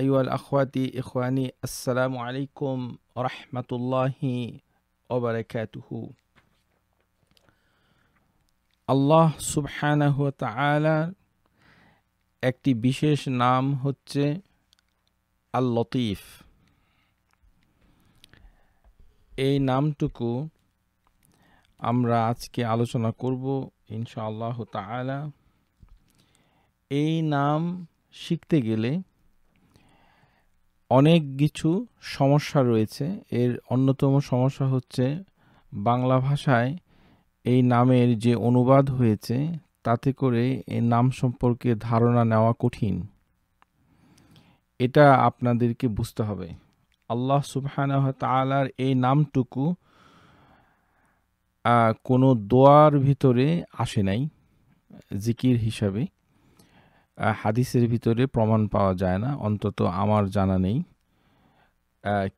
আইওয়াল আখওয়াতি ইখওয়ানি আসসালামু আলাইকুম রহমতুল্লাহি ওবরাকাতুহু আল্লাহ সুবহানাহু তাআলার একটি বিশেষ নাম হচ্ছে আল লতিফ এই নামটুকু আমরা আজকে আলোচনা করব ইনশাআল্লাহ তাআলা এই নাম শিখতে গেলে অনেক কিছু সমস্যা রয়েছে এর অন্যতম সমস্যা হচ্ছে বাংলা ভাষায় এই নামের যে অনুবাদ হয়েছে তাতে করে এই নাম সম্পর্কে ধারণা নেওয়া কঠিন এটা আপনাদেরকে বুঝতে হবে আল্লাহ সুবহানাহ তালার এই নামটুকু কোনো দোয়ার ভিতরে আসে নাই জিকির হিসাবে হাদিসের ভিতরে প্রমাণ পাওয়া যায় না অন্তত আমার জানা নেই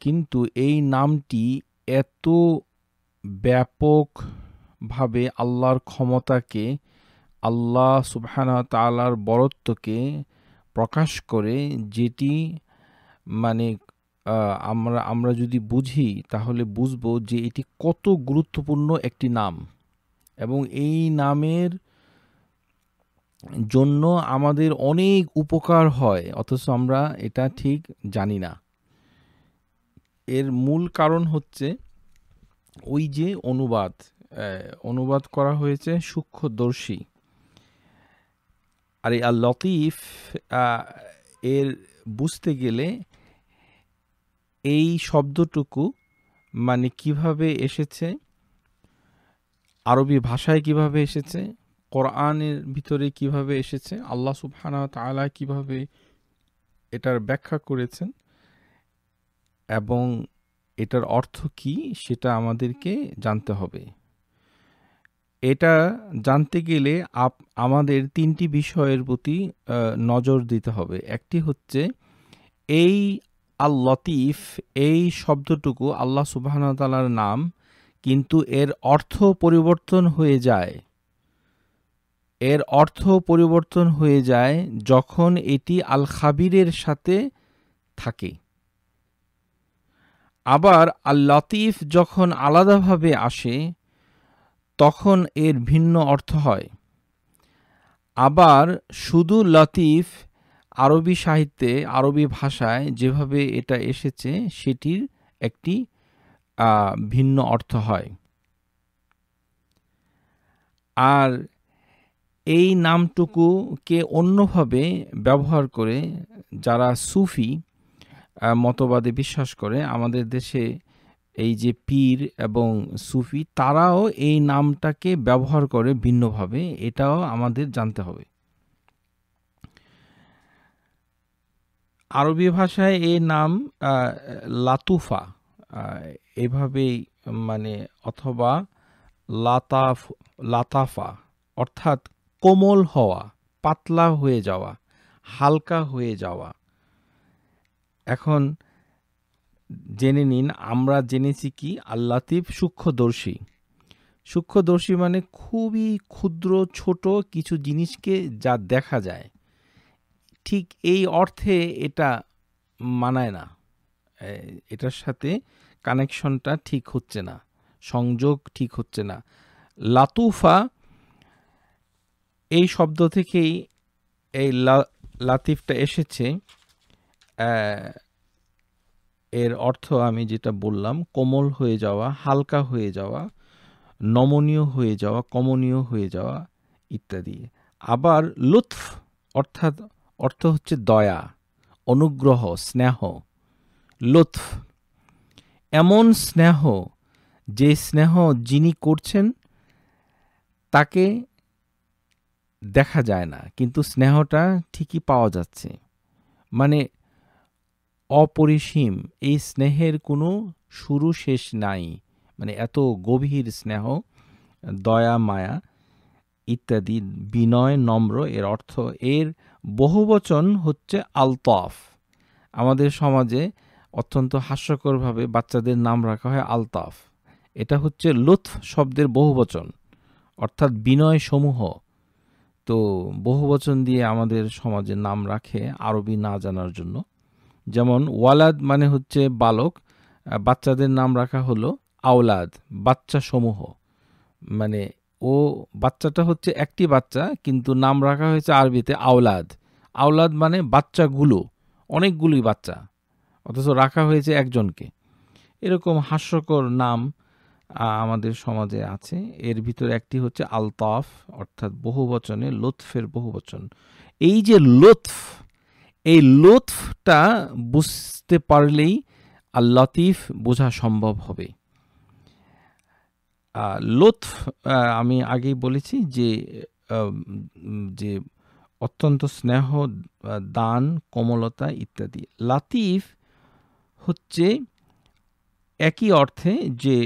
কিন্তু এই নামটি এত ব্যাপকভাবে আল্লাহর ক্ষমতাকে আল্লাহ সুবহানা তালার বরত্বকে প্রকাশ করে যেটি মানে আমরা আমরা যদি বুঝি তাহলে বুঝব যে এটি কত গুরুত্বপূর্ণ একটি নাম এবং এই নামের জন্য আমাদের অনেক উপকার হয় অথচ আমরা এটা ঠিক জানি না এর মূল কারণ হচ্ছে ওই যে অনুবাদ অনুবাদ করা হয়েছে সূক্ষ্মদর্শী আর এই আল লতিফ এর বুঝতে গেলে এই শব্দটুকু মানে কিভাবে এসেছে আরবি ভাষায় কিভাবে এসেছে কোরআনের ভিতরে কিভাবে এসেছে আল্লাহ সুবহানা তালা কিভাবে এটার ব্যাখ্যা করেছেন এবং এটার অর্থ কি সেটা আমাদেরকে জানতে হবে এটা জানতে গেলে আপ আমাদের তিনটি বিষয়ের প্রতি নজর দিতে হবে একটি হচ্ছে এই আল লতিফ এই শব্দটুকু আল্লাহ সুবাহতালার নাম কিন্তু এর অর্থ পরিবর্তন হয়ে যায় এর অর্থ পরিবর্তন হয়ে যায় যখন এটি আল খাবিরের সাথে থাকে আবার আল লতিফ যখন আলাদাভাবে আসে তখন এর ভিন্ন অর্থ হয় আবার শুধু লতিফ আরবি সাহিত্যে আরবি ভাষায় যেভাবে এটা এসেছে সেটির একটি ভিন্ন অর্থ হয় আর এই নামটুকুকে অন্যভাবে ব্যবহার করে যারা সুফি মতবাদে বিশ্বাস করে আমাদের দেশে এই যে পীর এবং সুফি তারাও এই নামটাকে ব্যবহার করে ভিন্নভাবে এটাও আমাদের জানতে হবে আরবি ভাষায় এই নাম লাতুফা এভাবেই মানে অথবা লাতাফ লাতাফা অর্থাৎ কোমল হওয়া পাতলা হয়ে যাওয়া হালকা হয়ে যাওয়া এখন জেনে নিন আমরা জেনেছি কি আল্লাতিফ সূক্ষ্মদর্শী সূক্ষ্মদর্শী মানে খুবই ক্ষুদ্র ছোট কিছু জিনিসকে যা দেখা যায় ঠিক এই অর্থে এটা মানায় না এটার সাথে কানেকশনটা ঠিক হচ্ছে না সংযোগ ঠিক হচ্ছে না লাতুফা এই শব্দ থেকেই এই লাতিফটা এসেছে এর অর্থ আমি যেটা বললাম কোমল হয়ে যাওয়া হালকা হয়ে যাওয়া নমনীয় হয়ে যাওয়া কমনীয় হয়ে যাওয়া ইত্যাদি আবার লুৎফ অর্থাৎ অর্থ হচ্ছে দয়া অনুগ্রহ স্নেহ লুৎফ এমন স্নেহ যে স্নেহ যিনি করছেন তাকে দেখা যায় না কিন্তু স্নেহটা ঠিকই পাওয়া যাচ্ছে মানে অপরিসীম এই স্নেহের কোনো শুরু শেষ নাই মানে এত গভীর স্নেহ দয়া মায়া ইত্যাদি বিনয় নম্র এর অর্থ এর বহুবচন হচ্ছে আলতফ আমাদের সমাজে অত্যন্ত হাস্যকরভাবে বাচ্চাদের নাম রাখা হয় আলতাফ এটা হচ্ছে লুৎফ শব্দের বহুবচন অর্থাৎ বিনয় সমূহ তো বহু বচন দিয়ে আমাদের সমাজে নাম রাখে আরবি না জানার জন্য যেমন ওয়ালাদ মানে হচ্ছে বালক বাচ্চাদের নাম রাখা হলো আওলাদ বাচ্চা সমূহ মানে ও বাচ্চাটা হচ্ছে একটি বাচ্চা কিন্তু নাম রাখা হয়েছে আরবিতে আওলাদ আওলাদ মানে বাচ্চাগুলো অনেকগুলি বাচ্চা অথচ রাখা হয়েছে একজনকে এরকম হাস্যকর নাম আমাদের সমাজে আছে এর ভিতরে একটি হচ্ছে আলতাফ অর্থাৎ বহুবচনে লোৎফের বহুবচন এই যে লোৎফ এই লোৎফটা বুঝতে পারলেই আর লতিফ বোঝা সম্ভব হবে লোৎফ আমি আগেই বলেছি যে যে অত্যন্ত স্নেহ দান কোমলতা ইত্যাদি লাতিফ হচ্ছে একই অর্থে যে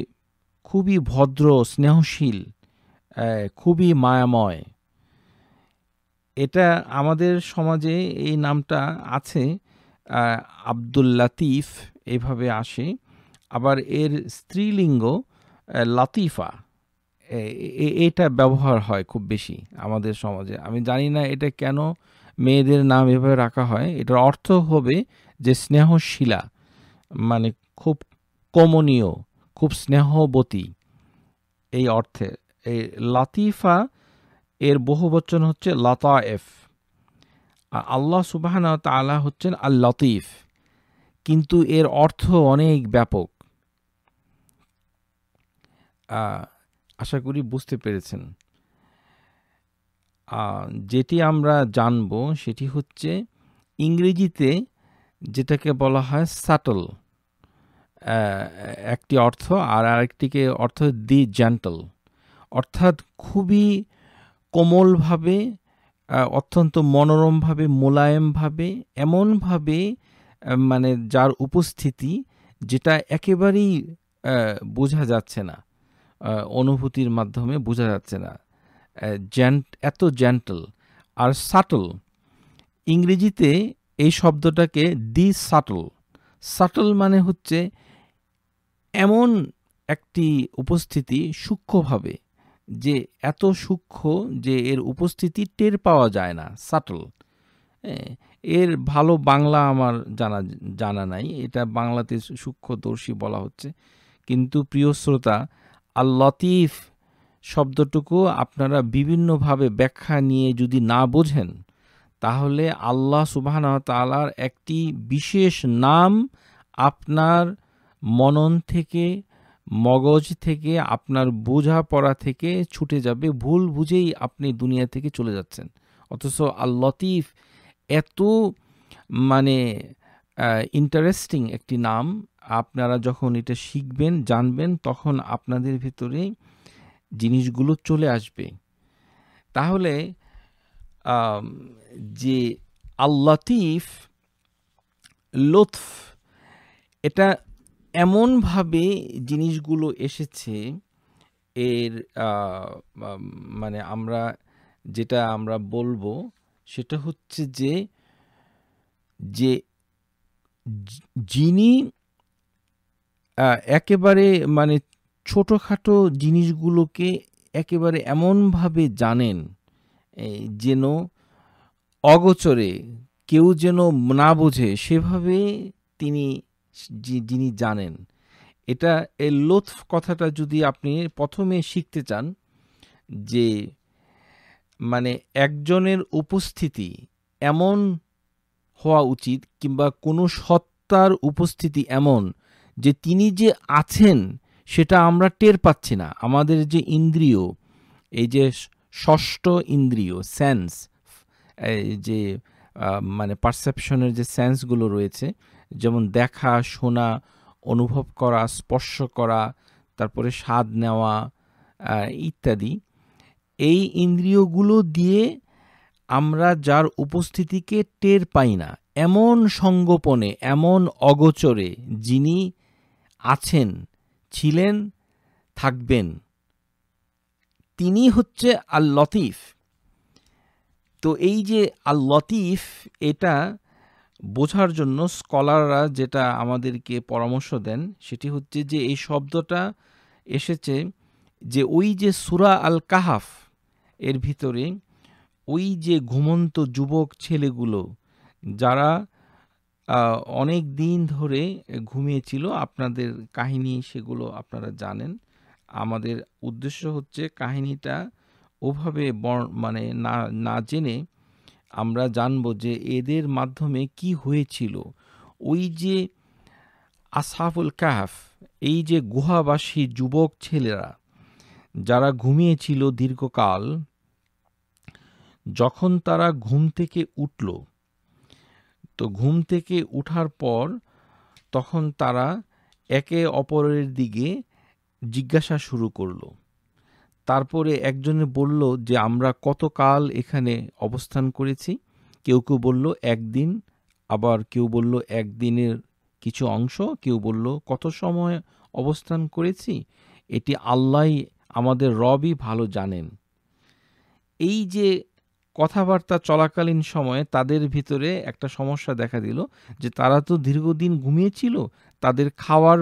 খুবই ভদ্র স্নেহশীল খুবই মায়াময় এটা আমাদের সমাজে এই নামটা আছে আব্দুল লাতিফ এভাবে আসে আবার এর স্ত্রীলিঙ্গ লাতিফা এটা ব্যবহার হয় খুব বেশি আমাদের সমাজে আমি জানি না এটা কেন মেয়েদের নাম এভাবে রাখা হয় এটার অর্থ হবে যে স্নেহশীলা মানে খুব কমনীয় খুব স্নেহবতী এই অর্থে এই লাতিফা এর বহু বচন হচ্ছে লতায়েফ আর আল্লাহ সুবাহান তালা হচ্ছেন আল লতিফ কিন্তু এর অর্থ অনেক ব্যাপক আশা করি বুঝতে পেরেছেন যেটি আমরা জানব সেটি হচ্ছে ইংরেজিতে যেটাকে বলা হয় সাটল একটি অর্থ আর আরেকটিকে অর্থ দি জেন্টল অর্থাৎ খুবই কোমলভাবে অত্যন্ত মনোরমভাবে মোলায়েমভাবে এমনভাবে মানে যার উপস্থিতি যেটা একেবারেই বোঝা যাচ্ছে না অনুভূতির মাধ্যমে বোঝা যাচ্ছে না জ্যান্ট এত জ্যান্টল আর সাটল ইংরেজিতে এই শব্দটাকে দি সাটল সাটল মানে হচ্ছে এমন একটি উপস্থিতি সূক্ষ্মভাবে যে এত সূক্ষ্ম যে এর উপস্থিতি টের পাওয়া যায় না সাটল এর ভালো বাংলা আমার জানা জানা নাই এটা বাংলাতে সূক্ষ্মদর্শী বলা হচ্ছে কিন্তু প্রিয় শ্রোতা আল লতিফ শব্দটুকু আপনারা বিভিন্নভাবে ব্যাখ্যা নিয়ে যদি না বোঝেন তাহলে আল্লাহ সুবাহ তালার একটি বিশেষ নাম আপনার মনন থেকে মগজ থেকে আপনার বোঝাপড়া থেকে ছুটে যাবে ভুল বুঝেই আপনি দুনিয়া থেকে চলে যাচ্ছেন অথচ আল লতিফ এত মানে ইন্টারেস্টিং একটি নাম আপনারা যখন এটা শিখবেন জানবেন তখন আপনাদের ভিতরে জিনিসগুলো চলে আসবে তাহলে যে লতিফ লুৎফ এটা এমনভাবে জিনিসগুলো এসেছে এর মানে আমরা যেটা আমরা বলবো সেটা হচ্ছে যে যে যিনি একেবারে মানে ছোটোখাটো জিনিসগুলোকে একেবারে এমনভাবে জানেন যেন অগোচরে কেউ যেন না বোঝে সেভাবে তিনি যিনি জানেন এটা এই লোথ কথাটা যদি আপনি প্রথমে শিখতে চান যে মানে একজনের উপস্থিতি এমন হওয়া উচিত কিংবা কোনো সত্তার উপস্থিতি এমন যে তিনি যে আছেন সেটা আমরা টের পাচ্ছি না আমাদের যে ইন্দ্রিয় এই যে ষষ্ঠ ইন্দ্রিয় সেন্স যে মানে পারসেপশনের যে সেন্সগুলো রয়েছে যেমন দেখা শোনা অনুভব করা স্পর্শ করা তারপরে স্বাদ নেওয়া ইত্যাদি এই ইন্দ্রিয়গুলো দিয়ে আমরা যার উপস্থিতিকে টের পাই না এমন সঙ্গোপনে এমন অগোচরে যিনি আছেন ছিলেন থাকবেন তিনি হচ্ছে আল লতিফ তো এই যে আল লতিফ এটা বোঝার জন্য স্কলাররা যেটা আমাদেরকে পরামর্শ দেন সেটি হচ্ছে যে এই শব্দটা এসেছে যে ওই যে সুরা আল কাহাফ এর ভিতরে ওই যে ঘুমন্ত যুবক ছেলেগুলো যারা অনেক দিন ধরে ঘুমিয়েছিল আপনাদের কাহিনী সেগুলো আপনারা জানেন আমাদের উদ্দেশ্য হচ্ছে কাহিনীটা ওভাবে মানে না না জেনে আমরা জানব যে এদের মাধ্যমে কি হয়েছিল ওই যে আসাফুল কাহাফ এই যে গুহাবাসী যুবক ছেলেরা যারা ঘুমিয়েছিল দীর্ঘকাল যখন তারা ঘুম থেকে উঠল তো ঘুম থেকে উঠার পর তখন তারা একে অপরের দিকে জিজ্ঞাসা শুরু করলো তারপরে একজনে বলল যে আমরা কতকাল এখানে অবস্থান করেছি কেউ কেউ বলল একদিন আবার কেউ বলল একদিনের কিছু অংশ কেউ বলল কত সময় অবস্থান করেছি এটি আল্লাহ আমাদের রবই ভালো জানেন এই যে কথাবার্তা চলাকালীন সময়ে তাদের ভিতরে একটা সমস্যা দেখা দিল যে তারা তো দীর্ঘদিন ঘুমিয়েছিল তাদের খাওয়ার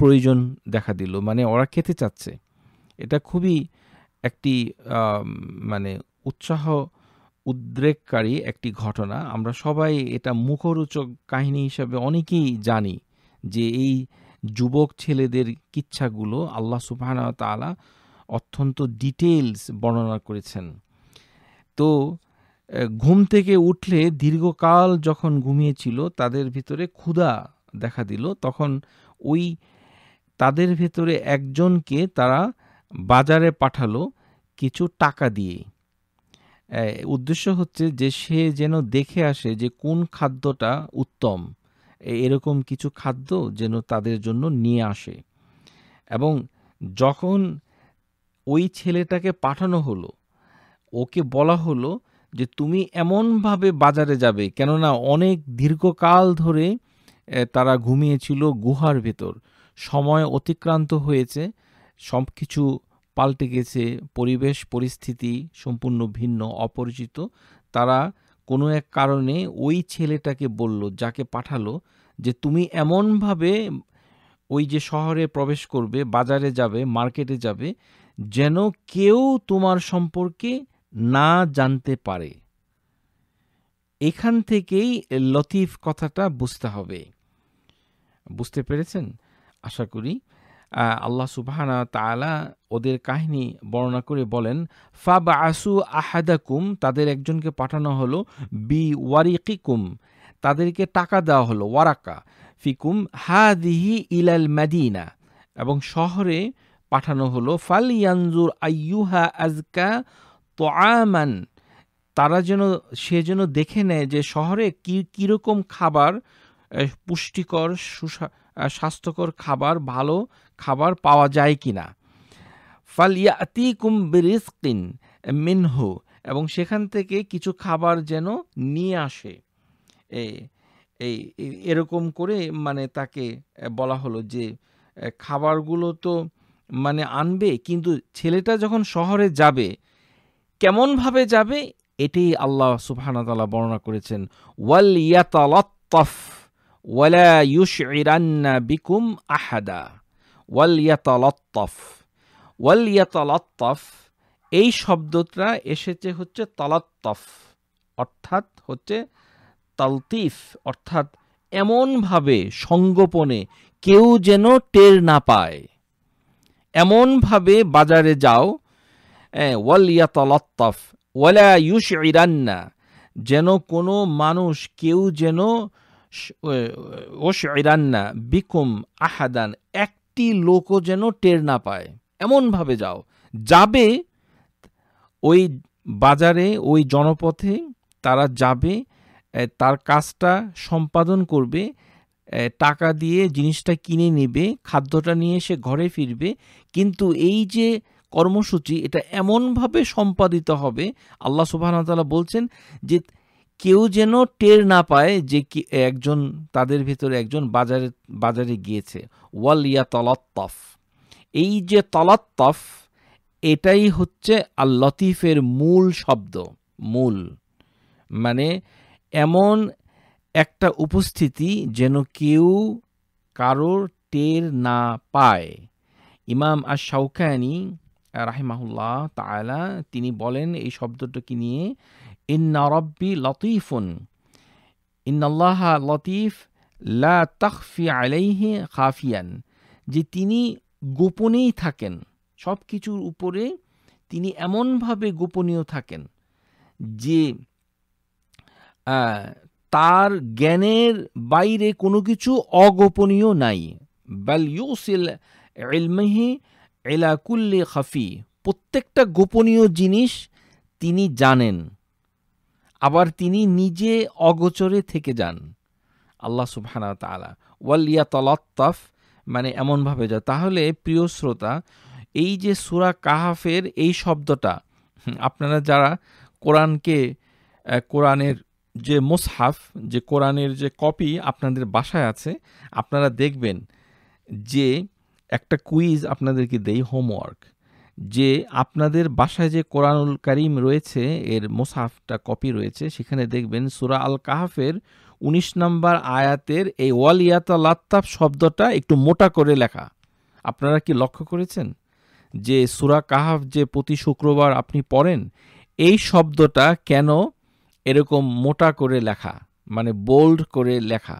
প্রয়োজন দেখা দিল মানে ওরা খেতে চাচ্ছে এটা খুবই একটি মানে উৎসাহ উদ্রেককারী একটি ঘটনা আমরা সবাই এটা মুখরোচক কাহিনী হিসাবে অনেকেই জানি যে এই যুবক ছেলেদের কিচ্ছাগুলো আল্লাহ সুবাহানা তালা অত্যন্ত ডিটেলস বর্ণনা করেছেন তো ঘুম থেকে উঠলে দীর্ঘকাল যখন ঘুমিয়েছিল তাদের ভিতরে ক্ষুধা দেখা দিল তখন ওই তাদের ভেতরে একজনকে তারা বাজারে পাঠালো কিছু টাকা দিয়ে উদ্দেশ্য হচ্ছে যে সে যেন দেখে আসে যে কোন খাদ্যটা উত্তম এরকম কিছু খাদ্য যেন তাদের জন্য নিয়ে আসে এবং যখন ওই ছেলেটাকে পাঠানো হলো ওকে বলা হলো যে তুমি এমনভাবে বাজারে যাবে কেননা অনেক দীর্ঘকাল ধরে তারা ঘুমিয়েছিল গুহার ভেতর সময় অতিক্রান্ত হয়েছে সব কিছু পাল্টে গেছে পরিবেশ পরিস্থিতি সম্পূর্ণ ভিন্ন অপরিচিত তারা কোনো এক কারণে ওই ছেলেটাকে বলল যাকে পাঠালো যে তুমি এমনভাবে ওই যে শহরে প্রবেশ করবে বাজারে যাবে মার্কেটে যাবে যেন কেউ তোমার সম্পর্কে না জানতে পারে এখান থেকেই লতিফ কথাটা বুঝতে হবে বুঝতে পেরেছেন আশা করি আল্লাহ সুবাহানা তালা ওদের কাহিনী বর্ণনা করে বলেন ফাবা আসু আহাদাকুম তাদের একজনকে পাঠানো হলো বি ওয়ারিকিকুম তাদেরকে টাকা দেওয়া হলো ওয়ারাকা ফিকুম দিহি ইলাল মাদিনা এবং শহরে পাঠানো হলো ফাল ইয়ানজুর আইয়ুহা আজকা আমান তারা যেন সে যেন দেখে নেয় যে শহরে কী কীরকম খাবার পুষ্টিকর সুসা স্বাস্থ্যকর খাবার ভালো খাবার পাওয়া যায় কি না ফালিয়াতি কুম্বিরিসকিন মিনহু এবং সেখান থেকে কিছু খাবার যেন নিয়ে আসে এই এরকম করে মানে তাকে বলা হলো যে খাবারগুলো তো মানে আনবে কিন্তু ছেলেটা যখন শহরে যাবে কেমনভাবে যাবে এটাই আল্লাহ সুবহানাতাল্লাহ বর্ণনা করেছেন ওয়াল ইয়াতালাত্তাফ ওয়ালা ইউশিরান্না বিকুম আহাদা ওয়ালিয়াতলত্তফ ওয়ালিয়াতলত্তফ এই শব্দটা এসেছে হচ্ছে তলাত্তফ অর্থাৎ হচ্ছে তলতিফ অর্থাৎ এমনভাবে সঙ্গোপনে কেউ যেন টের না পায় এমনভাবে বাজারে যাও ওয়ালিয়াতলত্তফ ওয়ালা ইরান্না যেন কোনো মানুষ কেউ যেন ওশিরান্না বিকুম আহাদান একটি লোকও যেন টের না পায় এমনভাবে যাও যাবে ওই বাজারে ওই জনপথে তারা যাবে তার কাজটা সম্পাদন করবে টাকা দিয়ে জিনিসটা কিনে নেবে খাদ্যটা নিয়ে সে ঘরে ফিরবে কিন্তু এই যে কর্মসূচি এটা এমনভাবে সম্পাদিত হবে আল্লাহ সুবাহতালা বলছেন যে কেউ যেন টের না পায় যে কি একজন তাদের ভিতরে একজন বাজারে বাজারে গিয়েছে ওয়ালিয়া তলাত্তফ এই যে তলাত্তফ এটাই হচ্ছে আল লতিফের মূল শব্দ মূল মানে এমন একটা উপস্থিতি যেন কেউ কারোর টের না পায় ইমাম আর শাউকানি রাহিমাহুল্লাহ তালা তিনি বলেন এই শব্দটাকে নিয়ে ইন্না রব্বি লতিফুন ইন্নাল্লাহ লতিফ লা তাকফি আলাইহি খাফিয়ান যে তিনি গোপনেই থাকেন সব কিছুর উপরে তিনি এমনভাবে গোপনীয় থাকেন যে তার জ্ঞানের বাইরে কোনো কিছু অগোপনীয় নাই বাল ইউসিল এলমেহি এলাকুল্লি খাফি প্রত্যেকটা গোপনীয় জিনিস তিনি জানেন আবার তিনি নিজে অগোচরে থেকে যান আল্লাহ সুবহানা তালা ওয়ালিয়া তলত্তফ মানে এমনভাবে যা তাহলে প্রিয় শ্রোতা এই যে সুরা কাহাফের এই শব্দটা আপনারা যারা কোরআনকে কোরআনের যে মোসহাফ যে কোরআনের যে কপি আপনাদের বাসায় আছে আপনারা দেখবেন যে একটা কুইজ আপনাদেরকে দেই হোমওয়ার্ক যে আপনাদের বাসায় যে কোরআনুল করিম রয়েছে এর মোসাফটা কপি রয়েছে সেখানে দেখবেন সুরা আল কাহাফের ১৯ নম্বর আয়াতের এই ওয়ালিয়াতা লাত্তাব শব্দটা একটু মোটা করে লেখা আপনারা কি লক্ষ্য করেছেন যে সুরা কাহাফ যে প্রতি শুক্রবার আপনি পড়েন এই শব্দটা কেন এরকম মোটা করে লেখা মানে বোল্ড করে লেখা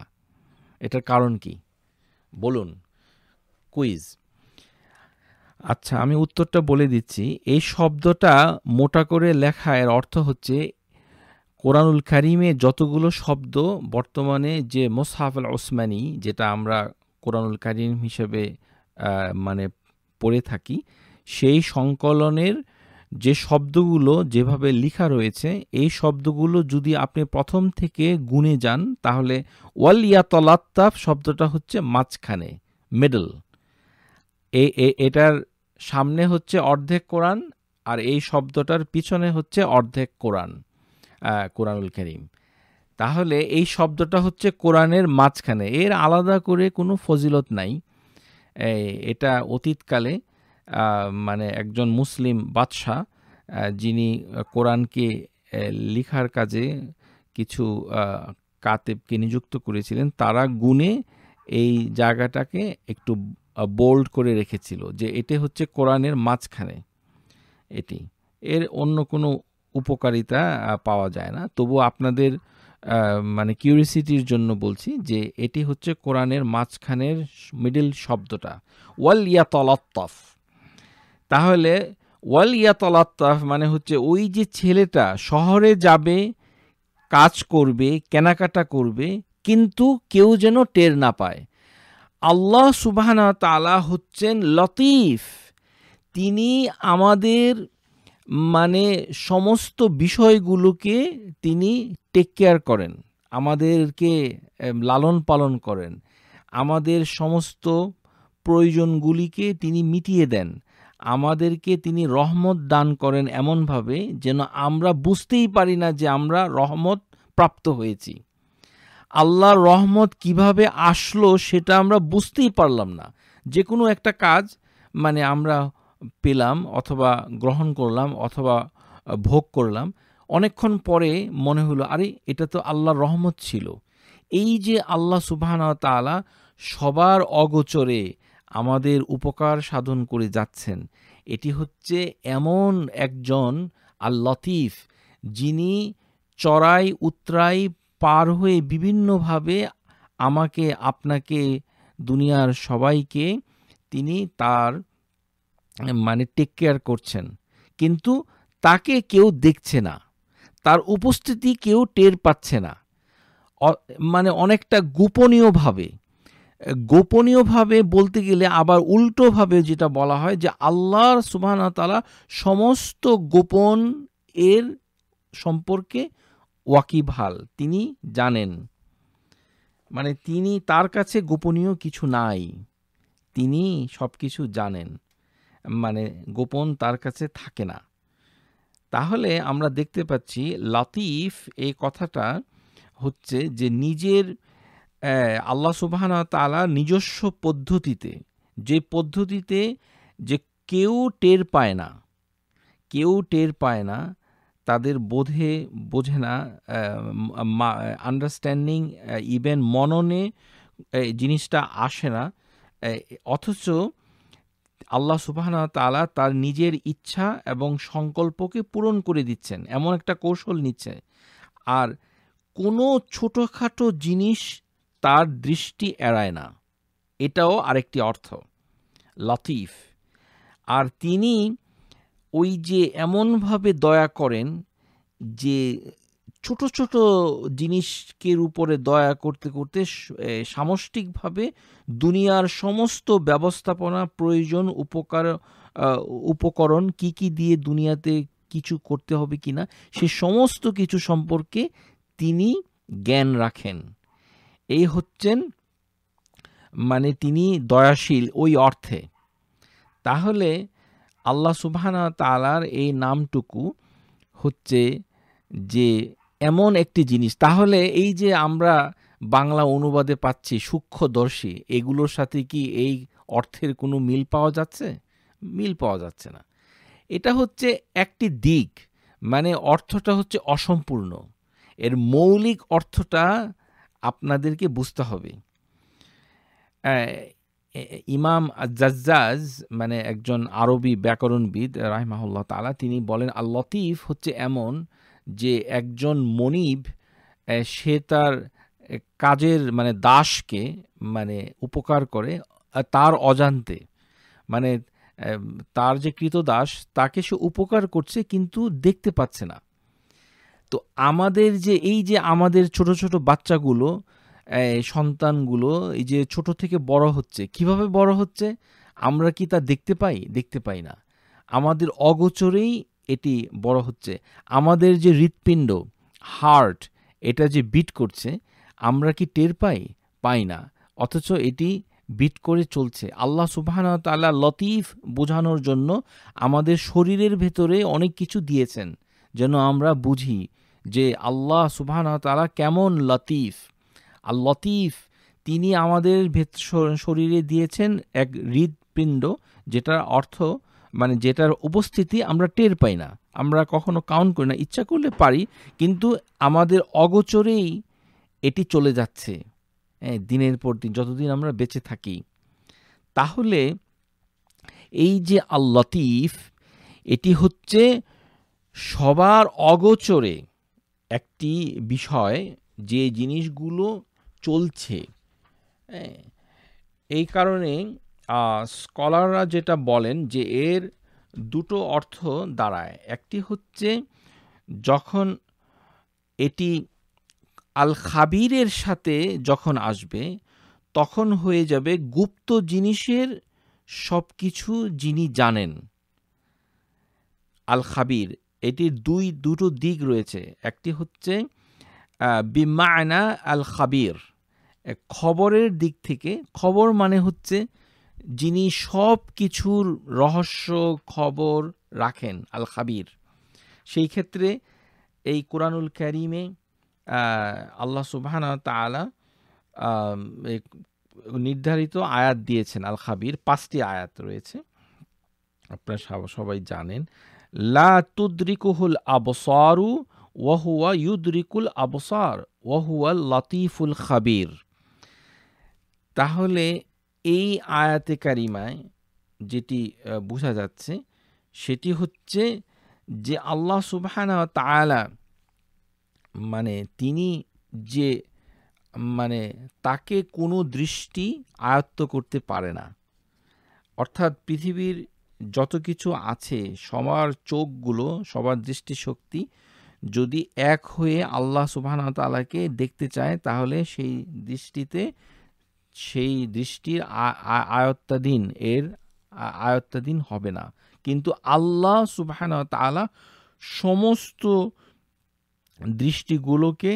এটার কারণ কি বলুন কুইজ আচ্ছা আমি উত্তরটা বলে দিচ্ছি এই শব্দটা মোটা করে লেখা এর অর্থ হচ্ছে কোরআনুল কারিমে যতগুলো শব্দ বর্তমানে যে মোসাফ আল ওসমানি যেটা আমরা কোরআনুল কারিম হিসেবে মানে পড়ে থাকি সেই সংকলনের যে শব্দগুলো যেভাবে লেখা রয়েছে এই শব্দগুলো যদি আপনি প্রথম থেকে গুনে যান তাহলে ওয়াল ইয়াতলাত্তাফ শব্দটা হচ্ছে মাঝখানে মেডল এটার সামনে হচ্ছে অর্ধেক কোরআন আর এই শব্দটার পিছনে হচ্ছে অর্ধেক কোরআন কোরআনুল করিম তাহলে এই শব্দটা হচ্ছে কোরআনের মাঝখানে এর আলাদা করে কোনো ফজিলত নাই এটা অতীতকালে মানে একজন মুসলিম বাদশাহ যিনি কোরআনকে লিখার কাজে কিছু কাতেবকে নিযুক্ত করেছিলেন তারা গুনে এই জায়গাটাকে একটু বোল্ড করে রেখেছিল যে এটি হচ্ছে কোরআনের মাঝখানে এটি এর অন্য কোনো উপকারিতা পাওয়া যায় না তবু আপনাদের মানে কিউরিসিটির জন্য বলছি যে এটি হচ্ছে কোরআনের মাঝখানের মিডিল শব্দটা ওয়াল ইয়াতলাত্তফ তাহলে ওয়াল ইয়াতলাত্তফ মানে হচ্ছে ওই যে ছেলেটা শহরে যাবে কাজ করবে কেনাকাটা করবে কিন্তু কেউ যেন টের না পায় আল্লাহ সুবাহানা তালা হচ্ছেন লতিফ তিনি আমাদের মানে সমস্ত বিষয়গুলোকে তিনি টেক কেয়ার করেন আমাদেরকে লালন পালন করেন আমাদের সমস্ত প্রয়োজনগুলিকে তিনি মিটিয়ে দেন আমাদেরকে তিনি রহমত দান করেন এমনভাবে যেন আমরা বুঝতেই পারি না যে আমরা রহমত প্রাপ্ত হয়েছি আল্লাহর রহমত কিভাবে আসলো সেটা আমরা বুঝতেই পারলাম না যে কোনো একটা কাজ মানে আমরা পেলাম অথবা গ্রহণ করলাম অথবা ভোগ করলাম অনেকক্ষণ পরে মনে হলো আরে এটা তো আল্লাহর রহমত ছিল এই যে আল্লাহ তাআলা সবার অগোচরে আমাদের উপকার সাধন করে যাচ্ছেন এটি হচ্ছে এমন একজন আল লতিফ যিনি চড়াই উত্রাই পার হয়ে বিভিন্নভাবে আমাকে আপনাকে দুনিয়ার সবাইকে তিনি তার মানে টেক কেয়ার করছেন কিন্তু তাকে কেউ দেখছে না তার উপস্থিতি কেউ টের পাচ্ছে না মানে অনেকটা গোপনীয়ভাবে গোপনীয়ভাবে বলতে গেলে আবার উল্টোভাবে যেটা বলা হয় যে আল্লাহর সুবাহতালা সমস্ত গোপন এর সম্পর্কে ওয়াকিবহাল তিনি জানেন মানে তিনি তার কাছে গোপনীয় কিছু নাই তিনি সব কিছু জানেন মানে গোপন তার কাছে থাকে না তাহলে আমরা দেখতে পাচ্ছি লাতিফ এই কথাটা হচ্ছে যে নিজের আল্লাহ সুবাহ তালা নিজস্ব পদ্ধতিতে যে পদ্ধতিতে যে কেউ টের পায় না কেউ টের পায় না তাদের বোধে বোঝে না আন্ডারস্ট্যান্ডিং ইভেন মননে জিনিসটা আসে না অথচ আল্লাহ সুবাহানা তালা তার নিজের ইচ্ছা এবং সংকল্পকে পূরণ করে দিচ্ছেন এমন একটা কৌশল নিচ্ছে আর কোনো ছোটোখাটো জিনিস তার দৃষ্টি এড়ায় না এটাও আরেকটি অর্থ লতিফ আর তিনি ওই যে এমনভাবে দয়া করেন যে ছোট ছোট জিনিসকের উপরে দয়া করতে করতে সামষ্টিকভাবে দুনিয়ার সমস্ত ব্যবস্থাপনা প্রয়োজন উপকার উপকরণ কি কি দিয়ে দুনিয়াতে কিছু করতে হবে কি না সে সমস্ত কিছু সম্পর্কে তিনি জ্ঞান রাখেন এই হচ্ছেন মানে তিনি দয়াশীল ওই অর্থে তাহলে আল্লাহ সুবাহানা তালার এই নামটুকু হচ্ছে যে এমন একটি জিনিস তাহলে এই যে আমরা বাংলা অনুবাদে পাচ্ছি সূক্ষ্মদর্শী এগুলোর সাথে কি এই অর্থের কোনো মিল পাওয়া যাচ্ছে মিল পাওয়া যাচ্ছে না এটা হচ্ছে একটি দিক মানে অর্থটা হচ্ছে অসম্পূর্ণ এর মৌলিক অর্থটা আপনাদেরকে বুঝতে হবে ইমাম জাজ্জাজ মানে একজন আরবি ব্যাকরণবিদ রাহমাহুল্লাহ তালা তিনি বলেন আর লতিফ হচ্ছে এমন যে একজন মনিব সে তার কাজের মানে দাসকে মানে উপকার করে তার অজান্তে মানে তার যে কৃতদাস তাকে সে উপকার করছে কিন্তু দেখতে পাচ্ছে না তো আমাদের যে এই যে আমাদের ছোট ছোট বাচ্চাগুলো সন্তানগুলো এই যে ছোট থেকে বড় হচ্ছে কিভাবে বড় হচ্ছে আমরা কি তা দেখতে পাই দেখতে পাই না আমাদের অগোচরেই এটি বড় হচ্ছে আমাদের যে হৃৎপিণ্ড হার্ট এটা যে বিট করছে আমরা কি টের পাই পাই না অথচ এটি বিট করে চলছে আল্লাহ সুবাহান তালা লতিফ বোঝানোর জন্য আমাদের শরীরের ভেতরে অনেক কিছু দিয়েছেন যেন আমরা বুঝি যে আল্লাহ সুবাহান তালা কেমন লতিফ আর লতিফ তিনি আমাদের শরীরে দিয়েছেন এক হৃদপিণ্ড যেটার অর্থ মানে যেটার উপস্থিতি আমরা টের পাই না আমরা কখনো কাউন্ট করি না ইচ্ছা করলে পারি কিন্তু আমাদের অগোচরেই এটি চলে যাচ্ছে হ্যাঁ দিনের পর দিন যতদিন আমরা বেঁচে থাকি তাহলে এই যে আল লতিফ এটি হচ্ছে সবার অগোচরে একটি বিষয় যে জিনিসগুলো চলছে হ্যাঁ, এই কারণে স্কলাররা যেটা বলেন যে এর দুটো অর্থ দাঁড়ায় একটি হচ্ছে যখন এটি আল খাবিরের সাথে যখন আসবে তখন হয়ে যাবে গুপ্ত জিনিসের সব কিছু যিনি জানেন আল খাবির এটির দুই দুটো দিক রয়েছে একটি হচ্ছে বিমায়না আল খাবির খবরের দিক থেকে খবর মানে হচ্ছে যিনি সব কিছুর রহস্য খবর রাখেন আল খাবির সেই ক্ষেত্রে এই কোরআনুল ক্যারিমে আল্লাহ সুবাহানা তালা নির্ধারিত আয়াত দিয়েছেন আল খাবির পাঁচটি আয়াত রয়েছে আপনারা সবাই জানেন লা তুদ্রিকুহুল আবসারু ওয়াহুয়া ইউদ্রিকুল আবসার ওয়াহুয়া লতিফুল খাবির তাহলে এই আয়াতে কারিমায় যেটি বোঝা যাচ্ছে সেটি হচ্ছে যে আল্লাহ সুবাহানা তালা মানে তিনি যে মানে তাকে কোনো দৃষ্টি আয়ত্ত করতে পারে না অর্থাৎ পৃথিবীর যত কিছু আছে সবার চোখগুলো সবার দৃষ্টিশক্তি যদি এক হয়ে আল্লাহ তালাকে দেখতে চায় তাহলে সেই দৃষ্টিতে সেই দৃষ্টির আয়ত্তাধীন এর আয়ত্তাধীন হবে না কিন্তু আল্লাহ সুবাহান তালা সমস্ত দৃষ্টিগুলোকে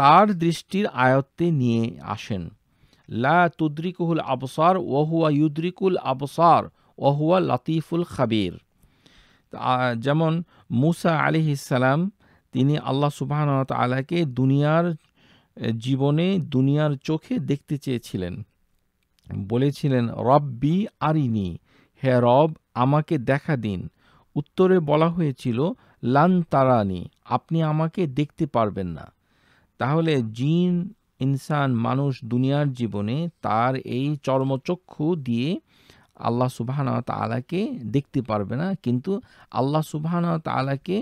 তার দৃষ্টির আয়ত্তে নিয়ে আসেন লা তুদ্রিকুল আবসার ওহুয়া ইউদ্রিকুল আবসার ওহুয়া লাতিফুল খাবির যেমন মুসা আলি ইসালাম তিনি আল্লাহ সুবাহন তালাকে দুনিয়ার জীবনে দুনিয়ার চোখে দেখতে চেয়েছিলেন বলেছিলেন রব্বি আরিনি হে রব আমাকে দেখা দিন উত্তরে বলা হয়েছিল লান তারানি আপনি আমাকে দেখতে পারবেন না তাহলে জিন ইনসান মানুষ দুনিয়ার জীবনে তার এই চর্মচক্ষু দিয়ে আল্লাহ সুবাহানা তালাকে দেখতে পারবে না কিন্তু আল্লাহ সুবাহানা তালাকে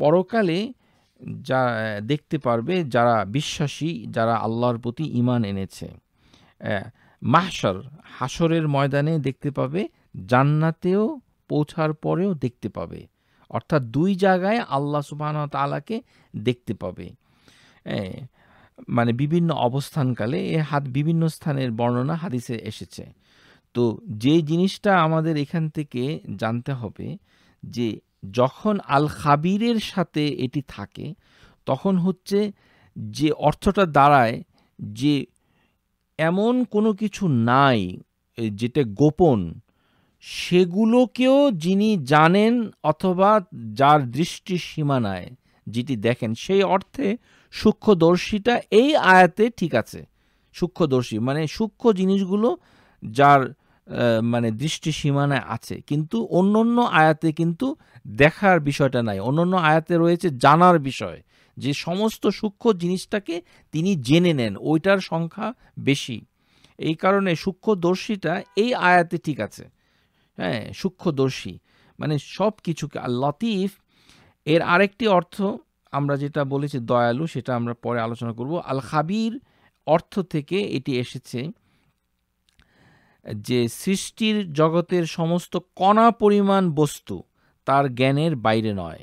পরকালে যা দেখতে পারবে যারা বিশ্বাসী যারা আল্লাহর প্রতি ইমান এনেছে মাহসর হাসরের ময়দানে দেখতে পাবে জান্নাতেও পৌঁছার পরেও দেখতে পাবে অর্থাৎ দুই জায়গায় আল্লাহ সুবাহন তালাকে দেখতে পাবে মানে বিভিন্ন অবস্থানকালে এ হাত বিভিন্ন স্থানের বর্ণনা হাদিসে এসেছে তো যে জিনিসটা আমাদের এখান থেকে জানতে হবে যে যখন আল খাবিরের সাথে এটি থাকে তখন হচ্ছে যে অর্থটা দাঁড়ায় যে এমন কোনো কিছু নাই যেটা গোপন সেগুলোকেও যিনি জানেন অথবা যার দৃষ্টি সীমানায় যেটি দেখেন সেই অর্থে সূক্ষ্মদর্শীটা এই আয়াতে ঠিক আছে সূক্ষ্মদর্শী মানে সূক্ষ্ম জিনিসগুলো যার মানে দৃষ্টি সীমানায় আছে কিন্তু অন্য অন্য আয়াতে কিন্তু দেখার বিষয়টা নাই অন্য অন্য আয়াতে রয়েছে জানার বিষয় যে সমস্ত সূক্ষ্ম জিনিসটাকে তিনি জেনে নেন ওইটার সংখ্যা বেশি এই কারণে সূক্ষ্মদর্শীটা এই আয়াতে ঠিক আছে হ্যাঁ সূক্ষ্মদর্শী মানে সব কিছুকে লতিফ এর আরেকটি অর্থ আমরা যেটা বলেছি দয়ালু সেটা আমরা পরে আলোচনা করব আল খাবির অর্থ থেকে এটি এসেছে যে সৃষ্টির জগতের সমস্ত কণা পরিমাণ বস্তু তার জ্ঞানের বাইরে নয়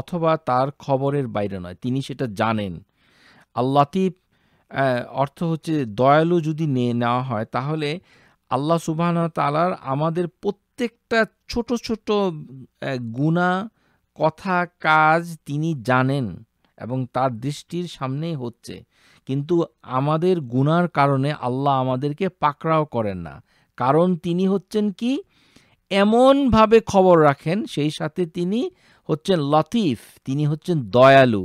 অথবা তার খবরের বাইরে নয় তিনি সেটা জানেন আল্লাতিফ অর্থ হচ্ছে দয়ালু যদি নিয়ে নেওয়া হয় তাহলে আল্লাহ সুবাহ তালার আমাদের প্রত্যেকটা ছোট ছোট গুণা কথা কাজ তিনি জানেন এবং তার দৃষ্টির সামনেই হচ্ছে কিন্তু আমাদের গুনার কারণে আল্লাহ আমাদেরকে পাকড়াও করেন না কারণ তিনি হচ্ছেন কি এমনভাবে খবর রাখেন সেই সাথে তিনি হচ্ছেন লতিফ তিনি হচ্ছেন দয়ালু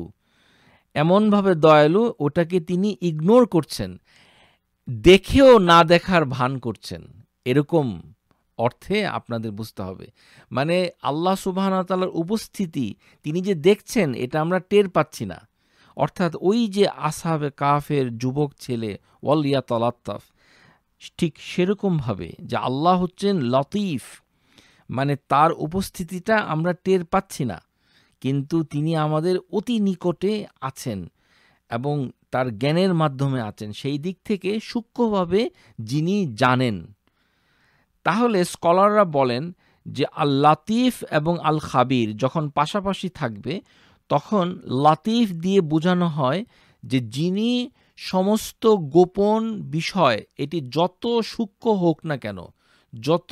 এমনভাবে দয়ালু ওটাকে তিনি ইগনোর করছেন দেখেও না দেখার ভান করছেন এরকম অর্থে আপনাদের বুঝতে হবে মানে আল্লাহ সুবাহতালার উপস্থিতি তিনি যে দেখছেন এটা আমরা টের পাচ্ছি না অর্থাৎ ওই যে আসাবে কাফের যুবক ছেলে ওয়ালিয়া তলাত্তাফ ঠিক সেরকমভাবে যে আল্লাহ হচ্ছেন লতিফ মানে তার উপস্থিতিটা আমরা টের পাচ্ছি না কিন্তু তিনি আমাদের অতি নিকটে আছেন এবং তার জ্ঞানের মাধ্যমে আছেন সেই দিক থেকে সূক্ষ্মভাবে যিনি জানেন তাহলে স্কলাররা বলেন যে আল লাতিফ এবং আল খাবির যখন পাশাপাশি থাকবে তখন লাতিফ দিয়ে বোঝানো হয় যে যিনি সমস্ত গোপন বিষয় এটি যত সূক্ষ্ম হোক না কেন যত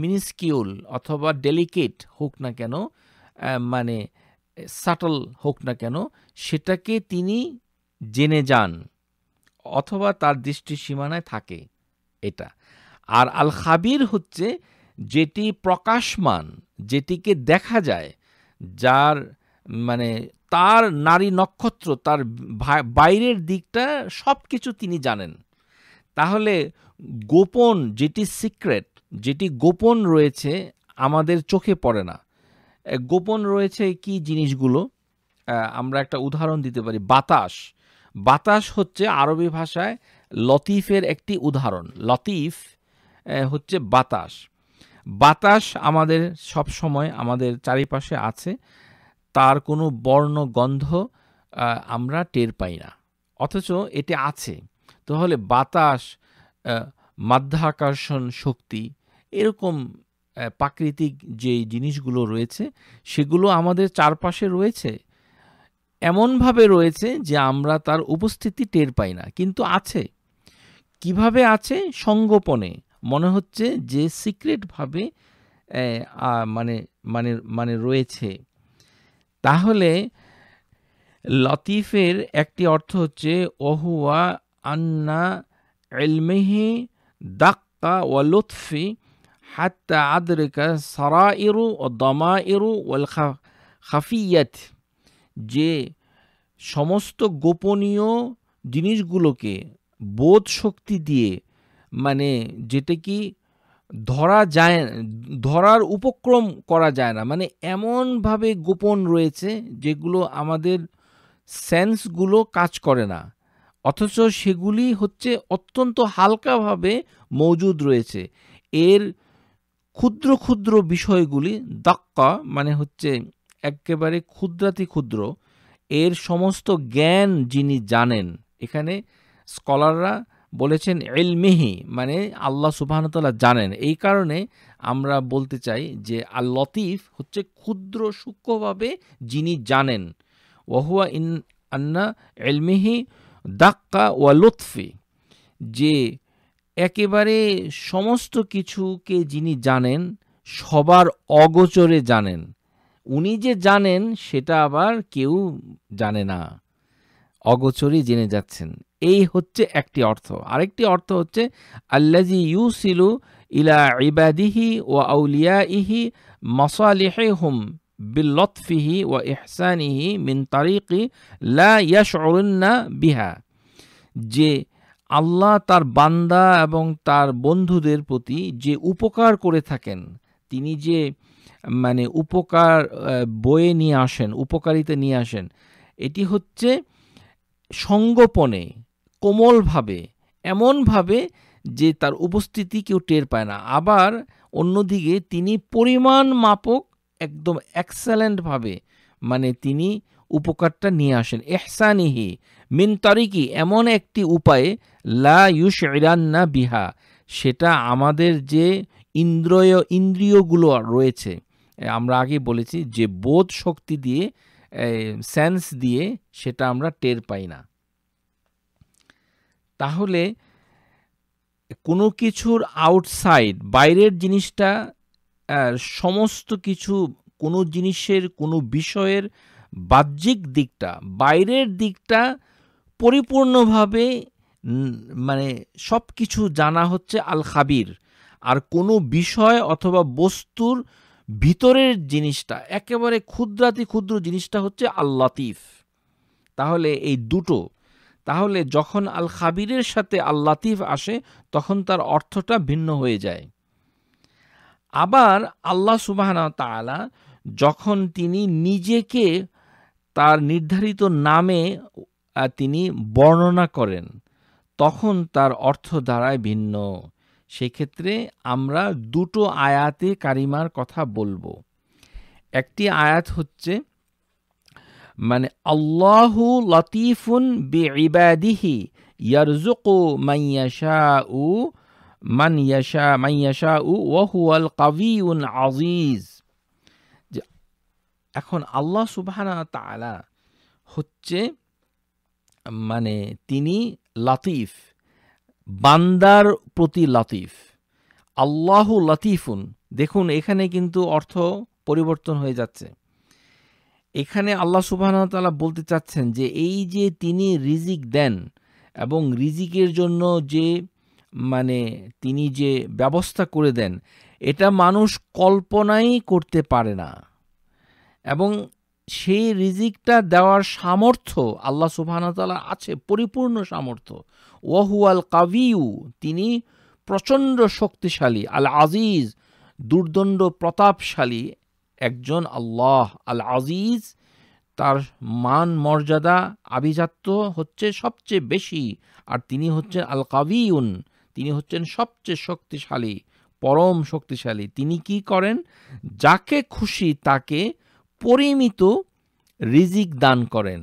মিনিস্কিউল অথবা ডেলিকেট হোক না কেন মানে সাটল হোক না কেন সেটাকে তিনি জেনে যান অথবা তার দৃষ্টি সীমানায় থাকে এটা আর আল খাবির হচ্ছে যেটি প্রকাশমান যেটিকে দেখা যায় যার মানে তার নারী নক্ষত্র তার বাইরের দিকটা সব কিছু তিনি জানেন তাহলে গোপন যেটি সিক্রেট যেটি গোপন রয়েছে আমাদের চোখে পড়ে না গোপন রয়েছে কি জিনিসগুলো আমরা একটা উদাহরণ দিতে পারি বাতাস বাতাস হচ্ছে আরবি ভাষায় লতিফের একটি উদাহরণ লতিফ হচ্ছে বাতাস বাতাস আমাদের সব সময় আমাদের চারিপাশে আছে তার কোনো বর্ণ গন্ধ আমরা টের পাই না অথচ এটি আছে তাহলে বাতাস মাধ্যাকর্ষণ শক্তি এরকম প্রাকৃতিক যে জিনিসগুলো রয়েছে সেগুলো আমাদের চারপাশে রয়েছে এমনভাবে রয়েছে যে আমরা তার উপস্থিতি টের পাই না কিন্তু আছে কিভাবে আছে সঙ্গোপনে মনে হচ্ছে যে সিক্রেটভাবে মানে মানে মানে রয়েছে তাহলে লতিফের একটি অর্থ হচ্ছে ওহুয়া আন্না এলমেহি দাক্কা ও লুৎফি হাত্তা আদরিকা সারা ইরু ও দমা ইরু ওয়াল খাফিয়াত যে সমস্ত গোপনীয় জিনিসগুলোকে বোধ শক্তি দিয়ে মানে যেটা কি ধরা যায় ধরার উপক্রম করা যায় না মানে এমনভাবে গোপন রয়েছে যেগুলো আমাদের সেন্সগুলো কাজ করে না অথচ সেগুলি হচ্ছে অত্যন্ত হালকাভাবে মজুদ রয়েছে এর ক্ষুদ্র ক্ষুদ্র বিষয়গুলি দক্কা মানে হচ্ছে একেবারে ক্ষুদ্রাতি ক্ষুদ্র এর সমস্ত জ্ঞান যিনি জানেন এখানে স্কলাররা বলেছেন এলমিহি মানে আল্লাহ সুবাহতাল্লাহ জানেন এই কারণে আমরা বলতে চাই যে আল লতিফ হচ্ছে ক্ষুদ্র সূক্ষ্মভাবে যিনি জানেন ওহুয়া ইন আন্না এলমিহি দাক্কা ওয়া লুৎফি যে একেবারে সমস্ত কিছুকে যিনি জানেন সবার অগোচরে জানেন উনি যে জানেন সেটা আবার কেউ জানে না অগোচরই জেনে যাচ্ছেন এই হচ্ছে একটি অর্থ আরেকটি অর্থ হচ্ছে আল্লাজি ইউসিলু ইলা ইবাদিহি ও আউলিয়া ইহি মসালিহে হুম বিল্লতফিহি ও এহসানিহি মিন তারিকি লা বিহা যে আল্লাহ তার বান্দা এবং তার বন্ধুদের প্রতি যে উপকার করে থাকেন তিনি যে মানে উপকার বয়ে নিয়ে আসেন উপকারিতা নিয়ে আসেন এটি হচ্ছে সঙ্গোপনে কোমলভাবে এমনভাবে যে তার উপস্থিতি কেউ টের পায় না আবার অন্যদিকে তিনি পরিমাণ মাপক একদম এক্সেলেন্টভাবে মানে তিনি উপকারটা নিয়ে আসেন এহসানিহি মিন তারিকি এমন একটি উপায়ে লা ইউস না বিহা সেটা আমাদের যে ইন্দ্রয় ইন্দ্রিয়গুলো রয়েছে আমরা আগে বলেছি যে বোধ শক্তি দিয়ে সেন্স দিয়ে সেটা আমরা টের পাই না তাহলে কোনো কিছুর আউটসাইড বাইরের জিনিসটা সমস্ত কিছু কোনো জিনিসের কোনো বিষয়ের বাহ্যিক দিকটা বাইরের দিকটা পরিপূর্ণভাবে মানে সব কিছু জানা হচ্ছে আল খাবির আর কোনো বিষয় অথবা বস্তুর ভিতরের জিনিসটা একেবারে ক্ষুদ্রাতি ক্ষুদ্র জিনিসটা হচ্ছে আল লাতিফ তাহলে এই দুটো তাহলে যখন আল খাবিরের সাথে আল লাতিফ আসে তখন তার অর্থটা ভিন্ন হয়ে যায় আবার আল্লাহ সুবাহানা তালা যখন তিনি নিজেকে তার নির্ধারিত নামে তিনি বর্ণনা করেন তখন তার অর্থ দ্বারায় ভিন্ন সেক্ষেত্রে আমরা দুটো আয়াতে কারিমার কথা বলবো একটি আয়াত হচ্ছে মানে আল্লাহু লতিফুন বে ইবাদিহি ইয়ারজুকু মাইয়াশা উ মান ইয়াশা মাইয়াশা উ ওয়াহুয়াল কাবি উন আজিজ এখন আল্লাহ সুবাহানা তালা হচ্ছে মানে তিনি লতিফ বান্দার প্রতি লাতিফ আল্লাহু লাতিফুন দেখুন এখানে কিন্তু অর্থ পরিবর্তন হয়ে যাচ্ছে এখানে আল্লাহ সুবাহতালা বলতে চাচ্ছেন যে এই যে তিনি রিজিক দেন এবং রিজিকের জন্য যে মানে তিনি যে ব্যবস্থা করে দেন এটা মানুষ কল্পনাই করতে পারে না এবং সেই রিজিকটা দেওয়ার সামর্থ্য আল্লাহ সুবাহানতালার আছে পরিপূর্ণ সামর্থ্য ওয়াহু আল কাবিউ তিনি প্রচণ্ড শক্তিশালী আল আজিজ দুর্দণ্ড প্রতাপশালী একজন আল্লাহ আল আজিজ তার মান মর্যাদা আভিজাত্য হচ্ছে সবচেয়ে বেশি আর তিনি হচ্ছেন আল কাবিউন তিনি হচ্ছেন সবচেয়ে শক্তিশালী পরম শক্তিশালী তিনি কি করেন যাকে খুশি তাকে পরিমিত রিজিক দান করেন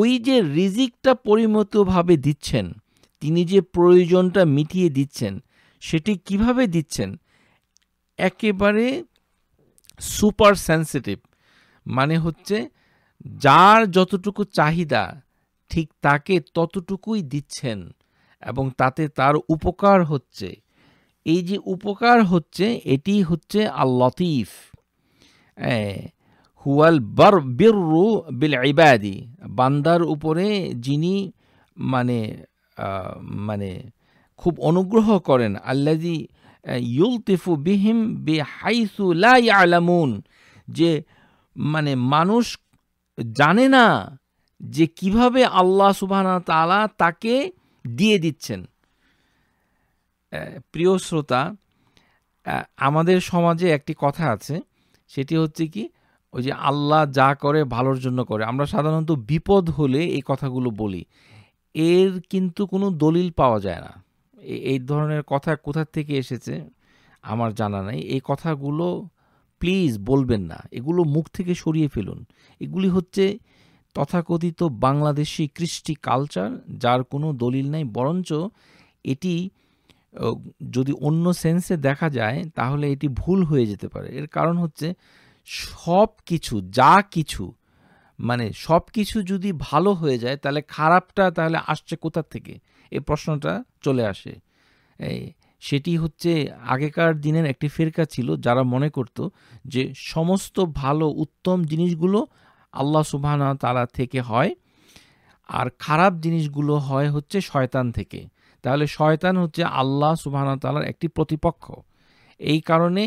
ওই যে রিজিকটা পরিমিতভাবে দিচ্ছেন তিনি যে প্রয়োজনটা মিটিয়ে দিচ্ছেন সেটি কিভাবে দিচ্ছেন একেবারে সুপার সেন্সিটিভ মানে হচ্ছে যার যতটুকু চাহিদা ঠিক তাকে ততটুকুই দিচ্ছেন এবং তাতে তার উপকার হচ্ছে এই যে উপকার হচ্ছে এটি হচ্ছে আল লতিফ হ্যাঁ, হুয়াল বর বিরু বিল ইবাদি বান্দার উপরে যিনি মানে মানে খুব অনুগ্রহ করেন আল্লাদি ইউলতিফু বিহিম বি হাইসু লাই আলামুন যে মানে মানুষ জানে না যে কিভাবে আল্লাহ সুবাহ তালা তাকে দিয়ে দিচ্ছেন প্রিয় শ্রোতা আমাদের সমাজে একটি কথা আছে সেটি হচ্ছে কি ওই যে আল্লাহ যা করে ভালোর জন্য করে আমরা সাধারণত বিপদ হলে এই কথাগুলো বলি এর কিন্তু কোনো দলিল পাওয়া যায় না এই ধরনের কথা কোথা থেকে এসেছে আমার জানা নাই এই কথাগুলো প্লিজ বলবেন না এগুলো মুখ থেকে সরিয়ে ফেলুন এগুলি হচ্ছে তথাকথিত বাংলাদেশি কৃষ্টি কালচার যার কোনো দলিল নাই বরঞ্চ এটি যদি অন্য সেন্সে দেখা যায় তাহলে এটি ভুল হয়ে যেতে পারে এর কারণ হচ্ছে সব কিছু যা কিছু মানে সব কিছু যদি ভালো হয়ে যায় তাহলে খারাপটা তাহলে আসছে কোথার থেকে এই প্রশ্নটা চলে আসে এই সেটি হচ্ছে আগেকার দিনের একটি ফেরকা ছিল যারা মনে করত যে সমস্ত ভালো উত্তম জিনিসগুলো আল্লাহ সুবাহ তারা থেকে হয় আর খারাপ জিনিসগুলো হয় হচ্ছে শয়তান থেকে তাহলে শয়তান হচ্ছে আল্লাহ সুবাহ তালার একটি প্রতিপক্ষ এই কারণে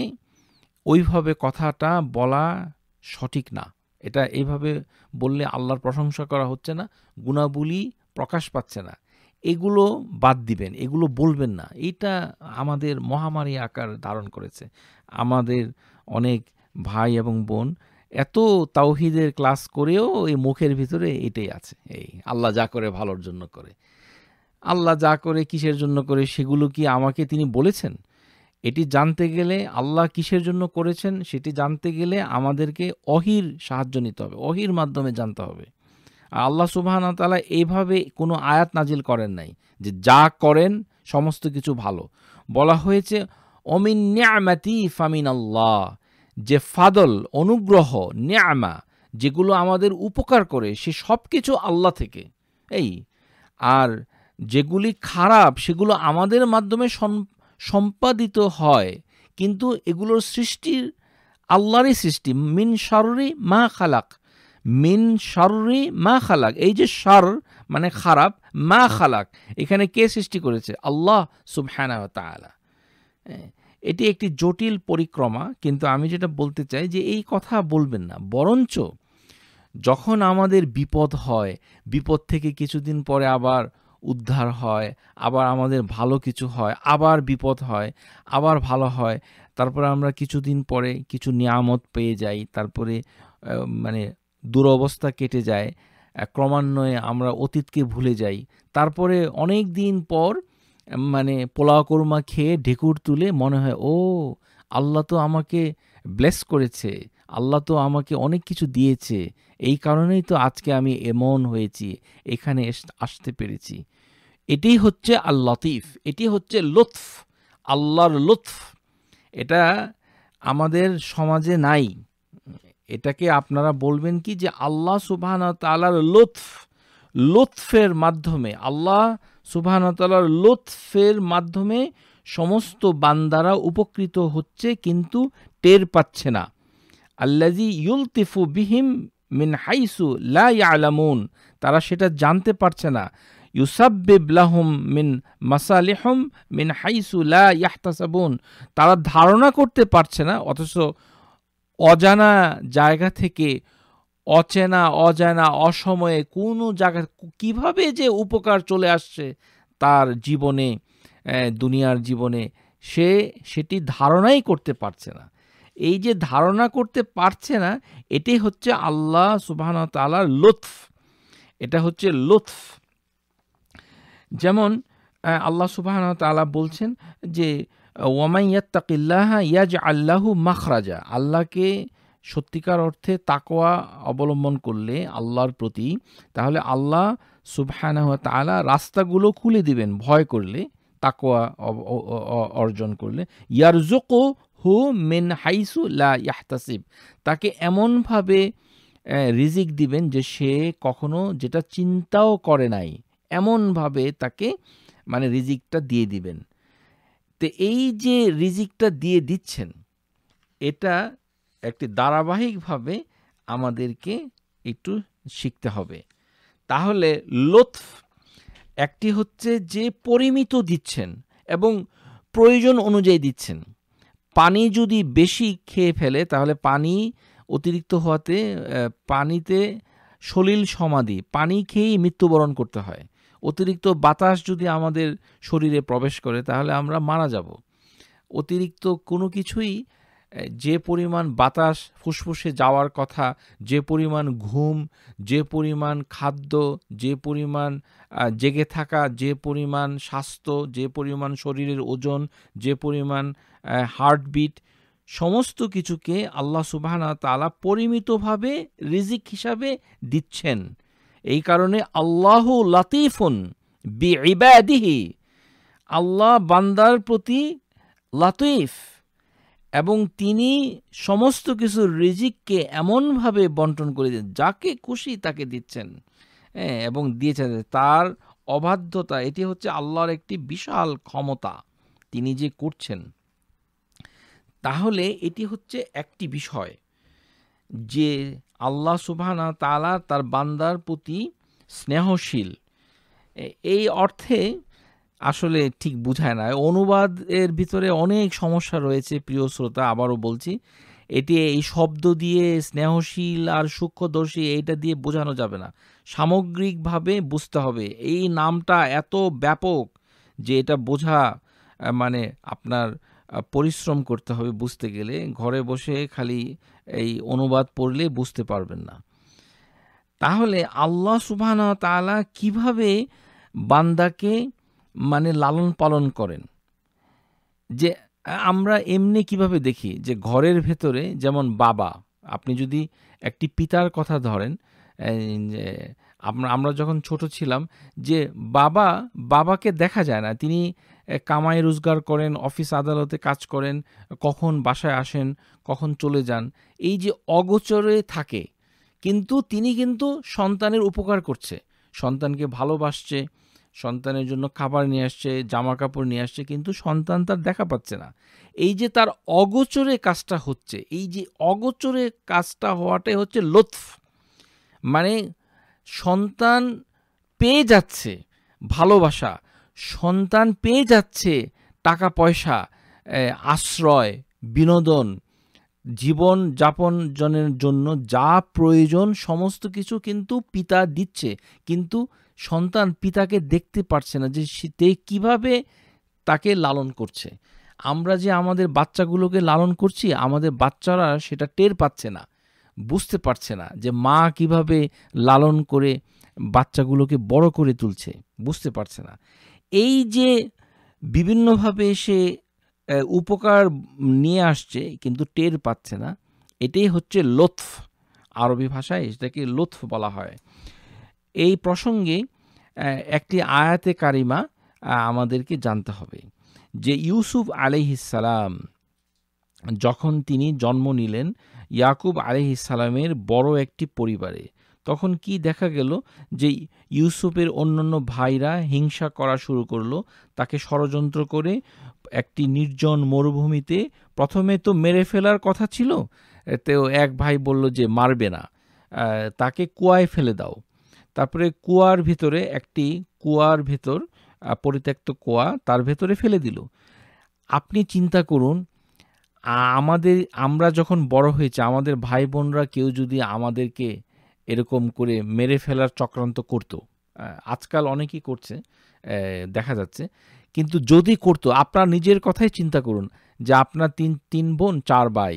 ওইভাবে কথাটা বলা সঠিক না এটা এইভাবে বললে আল্লাহর প্রশংসা করা হচ্ছে না গুণাবলী প্রকাশ পাচ্ছে না এগুলো বাদ দিবেন এগুলো বলবেন না এটা আমাদের মহামারী আকার ধারণ করেছে আমাদের অনেক ভাই এবং বোন এত তাওহিদের ক্লাস করেও এই মুখের ভিতরে এটাই আছে এই আল্লাহ যা করে ভালোর জন্য করে আল্লাহ যা করে কিসের জন্য করে সেগুলো কি আমাকে তিনি বলেছেন এটি জানতে গেলে আল্লাহ কিসের জন্য করেছেন সেটি জানতে গেলে আমাদেরকে অহির সাহায্য নিতে হবে অহির মাধ্যমে জানতে হবে আর আল্লাহ সুবাহানা তালা এইভাবে কোনো আয়াত নাজিল করেন নাই যে যা করেন সমস্ত কিছু ভালো বলা হয়েছে অমিন ন্যামাতি ফামিন আল্লাহ যে ফাদল অনুগ্রহ ন্যামা যেগুলো আমাদের উপকার করে সে সব কিছু আল্লাহ থেকে এই আর যেগুলি খারাপ সেগুলো আমাদের মাধ্যমে সম্পাদিত হয় কিন্তু এগুলোর সৃষ্টির আল্লাহরই সৃষ্টি মিন শাররি মা খালাক মিন শাররি মা খালাক এই যে সার মানে খারাপ মা খালাক এখানে কে সৃষ্টি করেছে আল্লাহ সুবহানা তালা এটি একটি জটিল পরিক্রমা কিন্তু আমি যেটা বলতে চাই যে এই কথা বলবেন না বরঞ্চ যখন আমাদের বিপদ হয় বিপদ থেকে কিছুদিন পরে আবার উদ্ধার হয় আবার আমাদের ভালো কিছু হয় আবার বিপদ হয় আবার ভালো হয় তারপরে আমরা কিছুদিন পরে কিছু নিয়ামত পেয়ে যাই তারপরে মানে দুরবস্থা কেটে যায় ক্রমান্বয়ে আমরা অতীতকে ভুলে যাই তারপরে অনেক দিন পর মানে পোলাও কোরমা খেয়ে ঢেকুর তুলে মনে হয় ও আল্লাহ তো আমাকে ব্লেস করেছে আল্লাহ তো আমাকে অনেক কিছু দিয়েছে এই কারণেই তো আজকে আমি এমন হয়েছি এখানে আসতে পেরেছি এটি হচ্ছে আল লতিফ এটি হচ্ছে লুৎফ আল্লাহর লুৎফ এটা আমাদের সমাজে নাই এটাকে আপনারা বলবেন কি যে আল্লাহ সুবাহান তালার লুৎফ লুৎফের মাধ্যমে আল্লাহ সুবাহান তালার লুৎফের মাধ্যমে সমস্ত বান্দারা উপকৃত হচ্ছে কিন্তু টের পাচ্ছে না আল্লাজি ইউলতিফু বিহিম মিন হাইসু লা আলামুন তারা সেটা জানতে পারছে না ইউসাব্বিব লাহুম মিন মাসালেহম মিন হাইসু লা ইয়াহতাসাবুন তারা ধারণা করতে পারছে না অথচ অজানা জায়গা থেকে অচেনা অজানা অসময়ে কোনো জায়গা কিভাবে যে উপকার চলে আসছে তার জীবনে দুনিয়ার জীবনে সে সেটি ধারণাই করতে পারছে না এই যে ধারণা করতে পারছে না এটাই হচ্ছে আল্লাহ সুবাহ তালার লুৎফ এটা হচ্ছে লুৎফ যেমন আল্লাহ সুবাহন তালা বলছেন যে ওয়ামাইয়াত্তাকিল্লাহা ইয়াজ আল্লাহু মাখরাজা আল্লাহকে সত্যিকার অর্থে তাকোয়া অবলম্বন করলে আল্লাহর প্রতি তাহলে আল্লাহ সুবহানাহ তালা রাস্তাগুলো খুলে দিবেন ভয় করলে তাকোয়া অর্জন করলে ইয়ারজোকো হু মেন হাইসু লা ইয়াহতাসিব তাকে এমনভাবে রিজিক দিবেন যে সে কখনো যেটা চিন্তাও করে নাই এমনভাবে তাকে মানে রিজিকটা দিয়ে দিবেন তো এই যে রিজিকটা দিয়ে দিচ্ছেন এটা একটি ধারাবাহিকভাবে আমাদেরকে একটু শিখতে হবে তাহলে লোথ একটি হচ্ছে যে পরিমিত দিচ্ছেন এবং প্রয়োজন অনুযায়ী দিচ্ছেন পানি যদি বেশি খেয়ে ফেলে তাহলে পানি অতিরিক্ত হওয়াতে পানিতে সলিল সমাধি পানি খেয়েই মৃত্যুবরণ করতে হয় অতিরিক্ত বাতাস যদি আমাদের শরীরে প্রবেশ করে তাহলে আমরা মারা যাব অতিরিক্ত কোনো কিছুই যে পরিমাণ বাতাস ফুসফুসে যাওয়ার কথা যে পরিমাণ ঘুম যে পরিমাণ খাদ্য যে পরিমাণ জেগে থাকা যে পরিমাণ স্বাস্থ্য যে পরিমাণ শরীরের ওজন যে পরিমাণ হার্টবিট সমস্ত কিছুকে আল্লাহ সুবাহানা তালা পরিমিতভাবে রিজিক হিসাবে দিচ্ছেন এই কারণে আল্লাহ লাতিফুন বি ইবাদিহি আল্লাহ বান্দার প্রতি লাতিফ এবং তিনি সমস্ত কিছুর রিজিককে এমনভাবে বন্টন করে দেন যাকে খুশি তাকে দিচ্ছেন হ্যাঁ এবং দিয়েছেন তার অবাধ্যতা এটি হচ্ছে আল্লাহর একটি বিশাল ক্ষমতা তিনি যে করছেন তাহলে এটি হচ্ছে একটি বিষয় যে আল্লাহ সুবাহানা তালা তার বান্দার প্রতি স্নেহশীল এই অর্থে আসলে ঠিক বোঝায় না অনুবাদের ভিতরে অনেক সমস্যা রয়েছে প্রিয় শ্রোতা আবারও বলছি এটি এই শব্দ দিয়ে স্নেহশীল আর সূক্ষ্মদর্শী এইটা দিয়ে বোঝানো যাবে না সামগ্রিকভাবে বুঝতে হবে এই নামটা এত ব্যাপক যে এটা বোঝা মানে আপনার পরিশ্রম করতে হবে বুঝতে গেলে ঘরে বসে খালি এই অনুবাদ পড়লে বুঝতে পারবেন না তাহলে আল্লাহ সুবাহ তালা কিভাবে বান্দাকে মানে লালন পালন করেন যে আমরা এমনি কিভাবে দেখি যে ঘরের ভেতরে যেমন বাবা আপনি যদি একটি পিতার কথা ধরেন আমরা আমরা যখন ছোট ছিলাম যে বাবা বাবাকে দেখা যায় না তিনি কামাই রোজগার করেন অফিস আদালতে কাজ করেন কখন বাসায় আসেন কখন চলে যান এই যে অগোচরে থাকে কিন্তু তিনি কিন্তু সন্তানের উপকার করছে সন্তানকে ভালোবাসছে সন্তানের জন্য খাবার নিয়ে আসছে জামা কাপড় নিয়ে আসছে কিন্তু সন্তান তার দেখা পাচ্ছে না এই যে তার অগোচরে কাজটা হচ্ছে এই যে অগোচরে কাজটা হওয়াটাই হচ্ছে লোৎফ মানে সন্তান পেয়ে যাচ্ছে ভালোবাসা সন্তান পেয়ে যাচ্ছে টাকা পয়সা আশ্রয় বিনোদন জীবন জনের জন্য যা প্রয়োজন সমস্ত কিছু কিন্তু পিতা দিচ্ছে কিন্তু সন্তান পিতাকে দেখতে পারছে না যে সে কিভাবে তাকে লালন করছে আমরা যে আমাদের বাচ্চাগুলোকে লালন করছি আমাদের বাচ্চারা সেটা টের পাচ্ছে না বুঝতে পারছে না যে মা কিভাবে লালন করে বাচ্চাগুলোকে বড় করে তুলছে বুঝতে পারছে না এই যে বিভিন্নভাবে সে উপকার নিয়ে আসছে কিন্তু টের পাচ্ছে না এটাই হচ্ছে লোথ আরবি ভাষায় এটাকে লোথ বলা হয় এই প্রসঙ্গে একটি আয়াতে কারিমা আমাদেরকে জানতে হবে যে ইউসুফ আলিহিসালাম যখন তিনি জন্ম নিলেন ইয়াকুব আলিহিসালামের বড় একটি পরিবারে তখন কি দেখা গেল যে ইউসুফের অন্যান্য ভাইরা হিংসা করা শুরু করলো তাকে ষড়যন্ত্র করে একটি নির্জন মরুভূমিতে প্রথমে তো মেরে ফেলার কথা ছিল তেও এক ভাই বলল যে মারবে না তাকে কুয়ায় ফেলে দাও তারপরে কুয়ার ভিতরে একটি কুয়ার ভেতর পরিত্যক্ত কুয়া তার ভেতরে ফেলে দিল আপনি চিন্তা করুন আমাদের আমরা যখন বড় হয়েছে আমাদের ভাই বোনরা কেউ যদি আমাদেরকে এরকম করে মেরে ফেলার চক্রান্ত করতো আজকাল অনেকেই করছে দেখা যাচ্ছে কিন্তু যদি করতো আপনার নিজের কথাই চিন্তা করুন যে আপনার তিন তিন বোন চার ভাই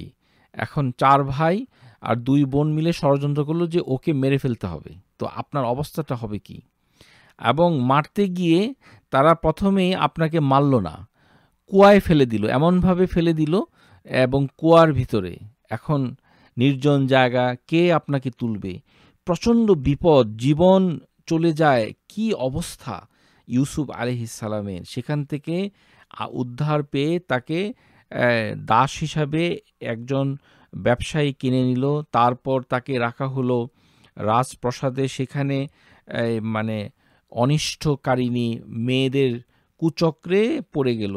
এখন চার ভাই আর দুই বোন মিলে ষড়যন্ত্র করলো যে ওকে মেরে ফেলতে হবে তো আপনার অবস্থাটা হবে কি এবং মারতে গিয়ে তারা প্রথমেই আপনাকে মারল না কুয়ায় ফেলে দিল এমনভাবে ফেলে দিল এবং কুয়ার ভিতরে এখন নির্জন জায়গা কে আপনাকে তুলবে প্রচণ্ড বিপদ জীবন চলে যায় কি অবস্থা ইউসুফ সালামের সেখান থেকে উদ্ধার পেয়ে তাকে দাস হিসাবে একজন ব্যবসায়ী কিনে নিল তারপর তাকে রাখা হলো রাজপ্রসাদে সেখানে মানে অনিষ্টকারিণী মেয়েদের কুচক্রে পড়ে গেল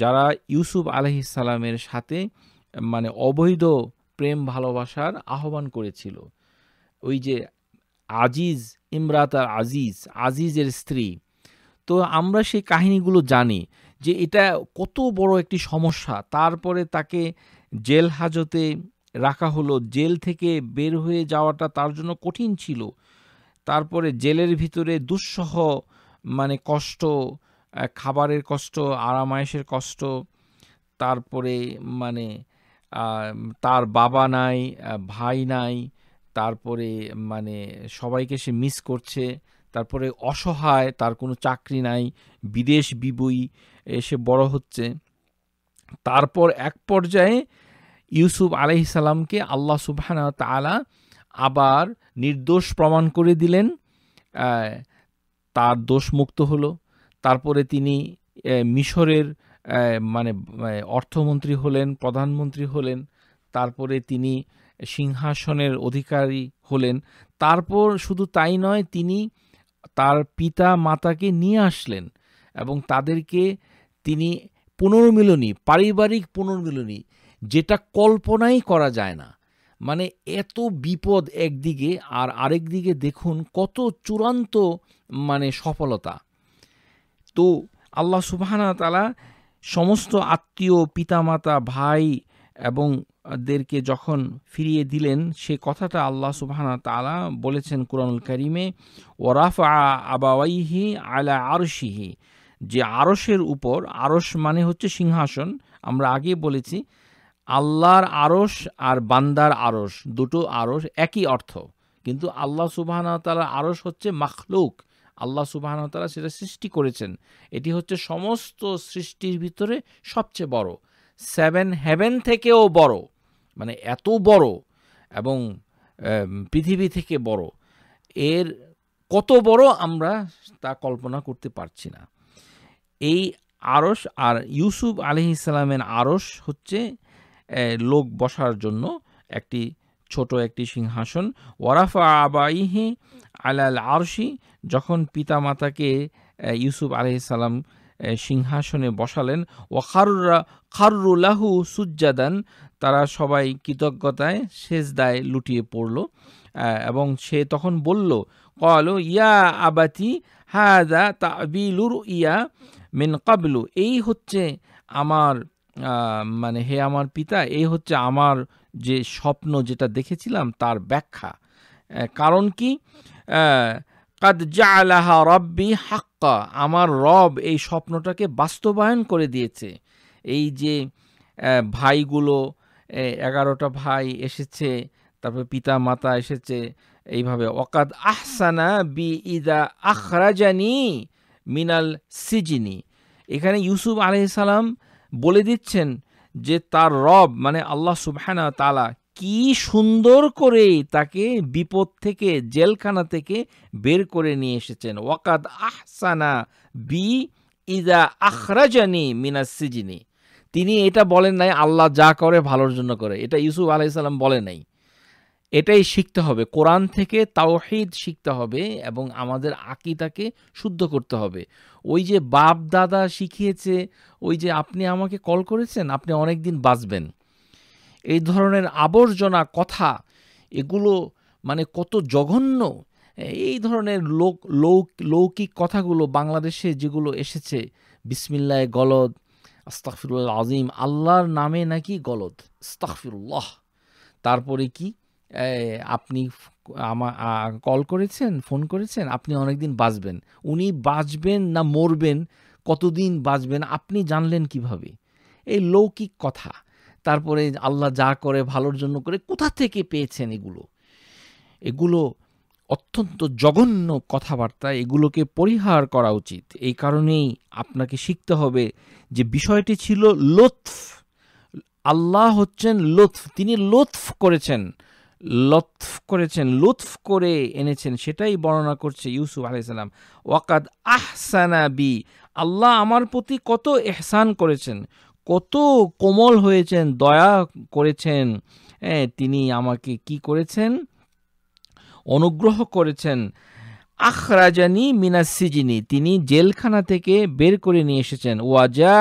যারা ইউসুফ সালামের সাথে মানে অবৈধ প্রেম ভালোবাসার আহ্বান করেছিল ওই যে আজিজ ইমরাত আর আজিজ আজিজের স্ত্রী তো আমরা সেই কাহিনীগুলো জানি যে এটা কত বড় একটি সমস্যা তারপরে তাকে জেল হাজতে রাখা হলো জেল থেকে বের হয়ে যাওয়াটা তার জন্য কঠিন ছিল তারপরে জেলের ভিতরে দুঃসহ মানে কষ্ট খাবারের কষ্ট আরামায়েশের কষ্ট তারপরে মানে তার বাবা নাই ভাই নাই তারপরে মানে সবাইকে সে মিস করছে তারপরে অসহায় তার কোনো চাকরি নাই বিদেশ বিবই এসে বড় হচ্ছে তারপর এক পর্যায়ে ইউসুফ আলাইসাল্লামকে আল্লাহ সুবাহানা তালা আবার নির্দোষ প্রমাণ করে দিলেন তার দোষমুক্ত হলো তারপরে তিনি মিশরের মানে অর্থমন্ত্রী হলেন প্রধানমন্ত্রী হলেন তারপরে তিনি সিংহাসনের অধিকারী হলেন তারপর শুধু তাই নয় তিনি তার পিতা মাতাকে নিয়ে আসলেন এবং তাদেরকে তিনি পুনর্মিলনী পারিবারিক পুনর্মিলনী যেটা কল্পনাই করা যায় না মানে এত বিপদ একদিকে আর আরেক দিকে দেখুন কত চূড়ান্ত মানে সফলতা তো আল্লাহ সুবাহানা তালা সমস্ত আত্মীয় পিতামাতা ভাই এবং দেরকে যখন ফিরিয়ে দিলেন সে কথাটা আল্লাহ সুবাহানা তালা বলেছেন কোরআনুল করিমে ওরাফ আবাওয়াইহি আলা আরশিহি যে আরশের উপর আরস মানে হচ্ছে সিংহাসন আমরা আগে বলেছি আল্লাহর আরস আর বান্দার আরস দুটো আরস একই অর্থ কিন্তু আল্লাহ সুবাহানা তালার আরস হচ্ছে মাখলুক আল্লাহ সুবাহানা তালা সেটা সৃষ্টি করেছেন এটি হচ্ছে সমস্ত সৃষ্টির ভিতরে সবচেয়ে বড় সেভেন হেভেন থেকেও বড় মানে এত বড় এবং পৃথিবী থেকে বড় এর কত বড় আমরা তা কল্পনা করতে পারছি না এই আরস আর ইউসুফ আলি ইসলামের আরস হচ্ছে লোক বসার জন্য একটি ছোট একটি সিংহাসন ওয়ারাফা আবাইহি আলাল আরশি যখন পিতামাতাকে ইউসুফ ইসালাম সিংহাসনে বসালেন ও খারুরা খারুলাহু সুজ্জাদান তারা সবাই কৃতজ্ঞতায় শেষ দায় লুটিয়ে পড়ল এবং সে তখন বলল কল ইয়া আবাতি হাদা তাবিলুর ইয়া মেন কাবলু এই হচ্ছে আমার মানে হে আমার পিতা এই হচ্ছে আমার যে স্বপ্ন যেটা দেখেছিলাম তার ব্যাখ্যা কারণ কি কাদ জালাহা রব্বি হাক্কা আমার রব এই স্বপ্নটাকে বাস্তবায়ন করে দিয়েছে এই যে ভাইগুলো এগারোটা ভাই এসেছে তারপর পিতা মাতা এসেছে এইভাবে ওকাদ আহসানা বি ইদা আখরাজানি মিনাল সিজিনি এখানে ইউসুফ আলহিসাল্লাম বলে দিচ্ছেন যে তার রব মানে আল্লাহ সুবহানা তালা কি সুন্দর করে তাকে বিপদ থেকে জেলখানা থেকে বের করে নিয়ে এসেছেন ওয়াকাদ আহসানা বি ইদা আখরাজানি মিনাসিজিনী সিজিনি তিনি এটা বলেন নাই আল্লাহ যা করে ভালোর জন্য করে এটা ইউসুফ আলাইসাল্লাম বলে নাই এটাই শিখতে হবে কোরআন থেকে তাওহিদ শিখতে হবে এবং আমাদের আকিতাকে শুদ্ধ করতে হবে ওই যে বাপ দাদা শিখিয়েছে ওই যে আপনি আমাকে কল করেছেন আপনি অনেক দিন বাঁচবেন এই ধরনের আবর্জনা কথা এগুলো মানে কত জঘন্য এই ধরনের লোক লৌকিক কথাগুলো বাংলাদেশে যেগুলো এসেছে বিসমিল্লায় গলদ আস্তাকফিরুল্লাহ আজিম আল্লাহর নামে নাকি গলদ আস্তাকফিরুল্লাহ তারপরে কি আপনি আমা কল করেছেন ফোন করেছেন আপনি অনেকদিন বাঁচবেন উনি বাঁচবেন না মরবেন কতদিন বাঁচবেন আপনি জানলেন কিভাবে এই লৌকিক কথা তারপরে আল্লাহ যা করে ভালোর জন্য করে কোথা থেকে পেয়েছেন এগুলো এগুলো অত্যন্ত জঘন্য কথাবার্তা এগুলোকে পরিহার করা উচিত এই কারণেই আপনাকে শিখতে হবে যে বিষয়টি ছিল লোৎফ আল্লাহ হচ্ছেন লোৎফ তিনি লোৎফ করেছেন লৎফ করেছেন লুৎফ করে এনেছেন সেটাই বর্ণনা করছে ইউসুফ আলাইসাল্লাম ওয়াকাদ আহসানা বি আল্লাহ আমার প্রতি কত এহসান করেছেন কত কোমল হয়েছেন দয়া করেছেন তিনি আমাকে কি করেছেন অনুগ্রহ করেছেন আখরাজানি মিনা সিজিনি তিনি জেলখানা থেকে বের করে নিয়ে এসেছেন ওয়াজা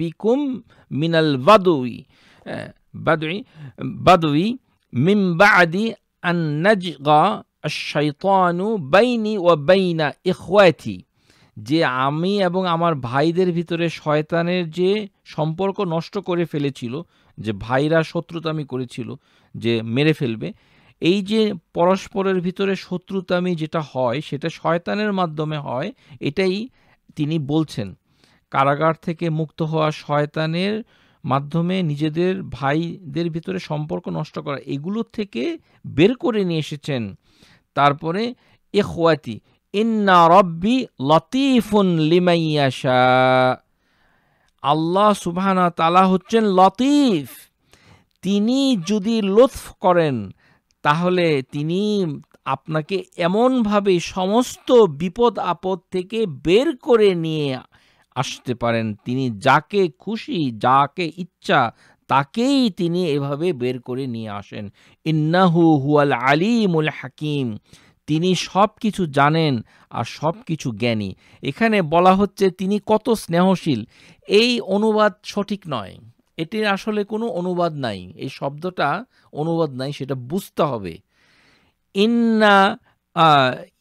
বিকুম মিনাল বাদুই হ্যাঁ, বাদুই বাদুই মিমবাদি আন্নাজগা শৈতানু বাইনি ও বাইনা ইখওয়াতি যে আমি এবং আমার ভাইদের ভিতরে শয়তানের যে সম্পর্ক নষ্ট করে ফেলেছিল যে ভাইরা শত্রুতা আমি করেছিল যে মেরে ফেলবে এই যে পরস্পরের ভিতরে শত্রুতামি যেটা হয় সেটা শয়তানের মাধ্যমে হয় এটাই তিনি বলছেন কারাগার থেকে মুক্ত হওয়া শয়তানের মাধ্যমে নিজেদের ভাইদের ভিতরে সম্পর্ক নষ্ট করা এগুলো থেকে বের করে নিয়ে এসেছেন তারপরে এ খোয়াতি ইন্না রব্বি লতিফুন লিমাইয়াশা আল্লাহ সুবাহ তালা হচ্ছেন লতিফ তিনি যদি লুৎফ করেন তাহলে তিনি আপনাকে এমনভাবে সমস্ত বিপদ আপদ থেকে বের করে নিয়ে আসতে পারেন তিনি যাকে খুশি যাকে ইচ্ছা তাকেই তিনি এভাবে বের করে নিয়ে আসেন ইন্নাহু হুয়াল আলিমুল হাকিম তিনি সব কিছু জানেন আর সব কিছু জ্ঞানী এখানে বলা হচ্ছে তিনি কত স্নেহশীল এই অনুবাদ সঠিক নয় এটির আসলে কোনো অনুবাদ নাই এই শব্দটা অনুবাদ নাই সেটা বুঝতে হবে ইন্না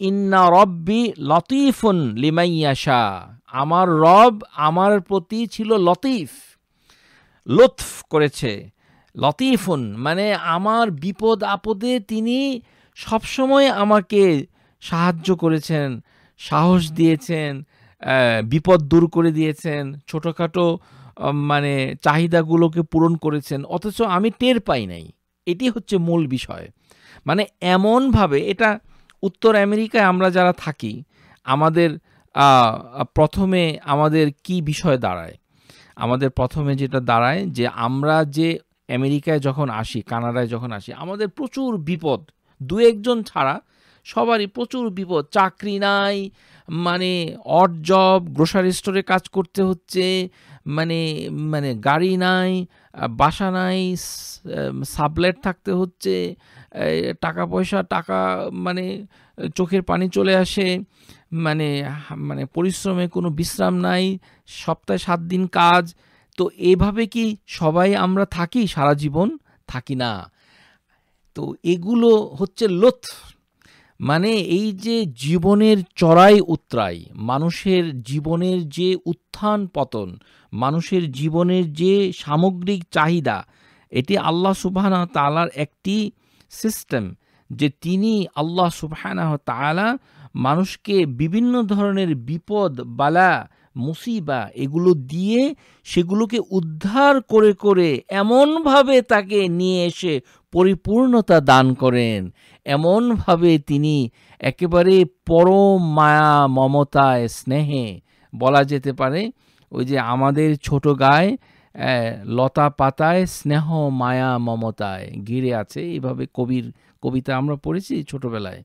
ইন্না রব্বি লতিফুন লিমাইয়াশা আমার রব আমার প্রতি ছিল লতিফ লুৎফ করেছে লতিফুন মানে আমার বিপদ আপদে তিনি সবসময় আমাকে সাহায্য করেছেন সাহস দিয়েছেন বিপদ দূর করে দিয়েছেন ছোটোখাটো মানে চাহিদাগুলোকে পূরণ করেছেন অথচ আমি টের পাই নাই এটি হচ্ছে মূল বিষয় মানে এমনভাবে এটা উত্তর আমেরিকায় আমরা যারা থাকি আমাদের প্রথমে আমাদের কি বিষয় দাঁড়ায় আমাদের প্রথমে যেটা দাঁড়ায় যে আমরা যে আমেরিকায় যখন আসি কানাডায় যখন আসি আমাদের প্রচুর বিপদ দু একজন ছাড়া সবারই প্রচুর বিপদ চাকরি নাই মানে অট জব গ্রোসারি স্টোরে কাজ করতে হচ্ছে মানে মানে গাড়ি নাই বাসা নাই সাবলেট থাকতে হচ্ছে টাকা পয়সা টাকা মানে চোখের পানি চলে আসে মানে মানে পরিশ্রমে কোনো বিশ্রাম নাই সপ্তাহে সাত দিন কাজ তো এভাবে কি সবাই আমরা থাকি সারা জীবন থাকি না তো এগুলো হচ্ছে লোথ মানে এই যে জীবনের চড়াই উত্তরাই মানুষের জীবনের যে উত্থান পতন মানুষের জীবনের যে সামগ্রিক চাহিদা এটি আল্লাহ সুবাহানা তালার একটি সিস্টেম যে তিনি আল্লাহ সুবাহানাহ তালা মানুষকে বিভিন্ন ধরনের বিপদ বালা মুসিবা এগুলো দিয়ে সেগুলোকে উদ্ধার করে করে এমনভাবে তাকে নিয়ে এসে পরিপূর্ণতা দান করেন এমনভাবে তিনি একেবারে পরম মায়া মমতায় স্নেহে বলা যেতে পারে ওই যে আমাদের ছোট গায়ে লতা পাতায় স্নেহ মায়া মমতায় ঘিরে আছে এভাবে কবির কবিতা আমরা পড়েছি ছোটবেলায়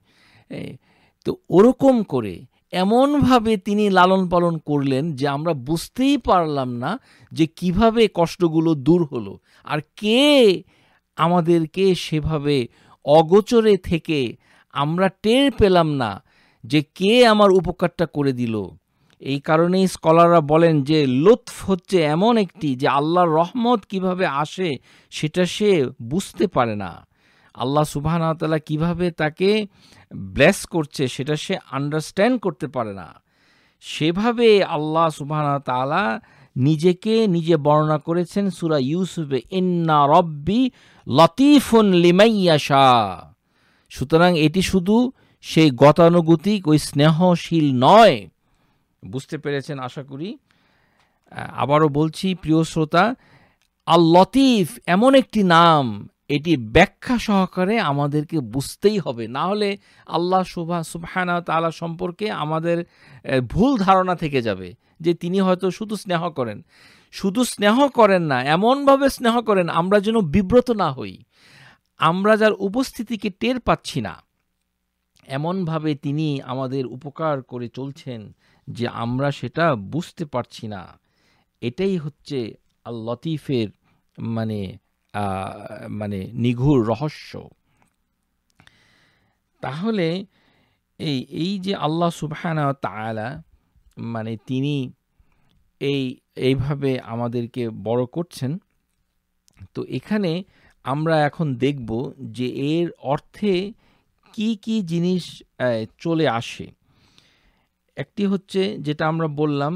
তো ওরকম করে এমনভাবে তিনি লালন পালন করলেন যে আমরা বুঝতেই পারলাম না যে কিভাবে কষ্টগুলো দূর হলো আর কে আমাদেরকে সেভাবে অগোচরে থেকে আমরা টের পেলাম না যে কে আমার উপকারটা করে দিল এই কারণেই স্কলাররা বলেন যে লুৎফ হচ্ছে এমন একটি যে আল্লাহর রহমত কিভাবে আসে সেটা সে বুঝতে পারে না আল্লাহ সুবাহতালা কিভাবে তাকে ব্লেস করছে সেটা সে আন্ডারস্ট্যান্ড করতে পারে না সেভাবে আল্লাহ সুবাহতালা নিজেকে নিজে বর্ণনা করেছেন সুরা ইউসুফে ইন্না রব্বি লতিফুন লিমাইয়াশা সুতরাং এটি শুধু সেই গতানুগতিক ওই স্নেহশীল নয় বুঝতে পেরেছেন আশা করি আবারও বলছি প্রিয় শ্রোতা আল লতিফ এমন একটি নাম এটি ব্যাখ্যা সহকারে আমাদেরকে বুঝতেই হবে না হলে আল্লাহ সুভা সুবহানা তালা সম্পর্কে আমাদের ভুল ধারণা থেকে যাবে যে তিনি হয়তো শুধু স্নেহ করেন শুধু স্নেহ করেন না এমনভাবে স্নেহ করেন আমরা যেন বিব্রত না হই আমরা যার উপস্থিতিকে টের পাচ্ছি না এমনভাবে তিনি আমাদের উপকার করে চলছেন যে আমরা সেটা বুঝতে পারছি না এটাই হচ্ছে আল লতিফের মানে মানে নিঘুর রহস্য তাহলে এই এই যে আল্লাহ সুবহান তালা মানে তিনি এই এইভাবে আমাদেরকে বড় করছেন তো এখানে আমরা এখন দেখব যে এর অর্থে কি কি জিনিস চলে আসে একটি হচ্ছে যেটা আমরা বললাম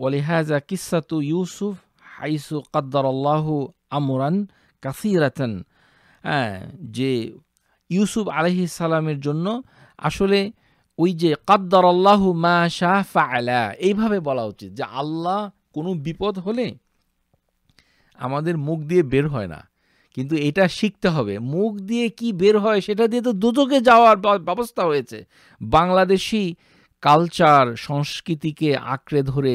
ওয়ালিহাজা কিসাতু ইউসুফ হাইসু কাদ্দার আল্লাহু আমরান কাসিরাতান হ্যাঁ যে ইউসুফ আলহি সালামের জন্য আসলে ওই যে কাদ্দার আল্লাহু মা শাহ ফালা এইভাবে বলা উচিত যে আল্লাহ কোনো বিপদ হলে আমাদের মুখ দিয়ে বের হয় না কিন্তু এটা শিখতে হবে মুখ দিয়ে কি বের হয় সেটা দিয়ে তো দুদকে যাওয়ার ব্যবস্থা হয়েছে বাংলাদেশি কালচার সংস্কৃতিকে আঁকড়ে ধরে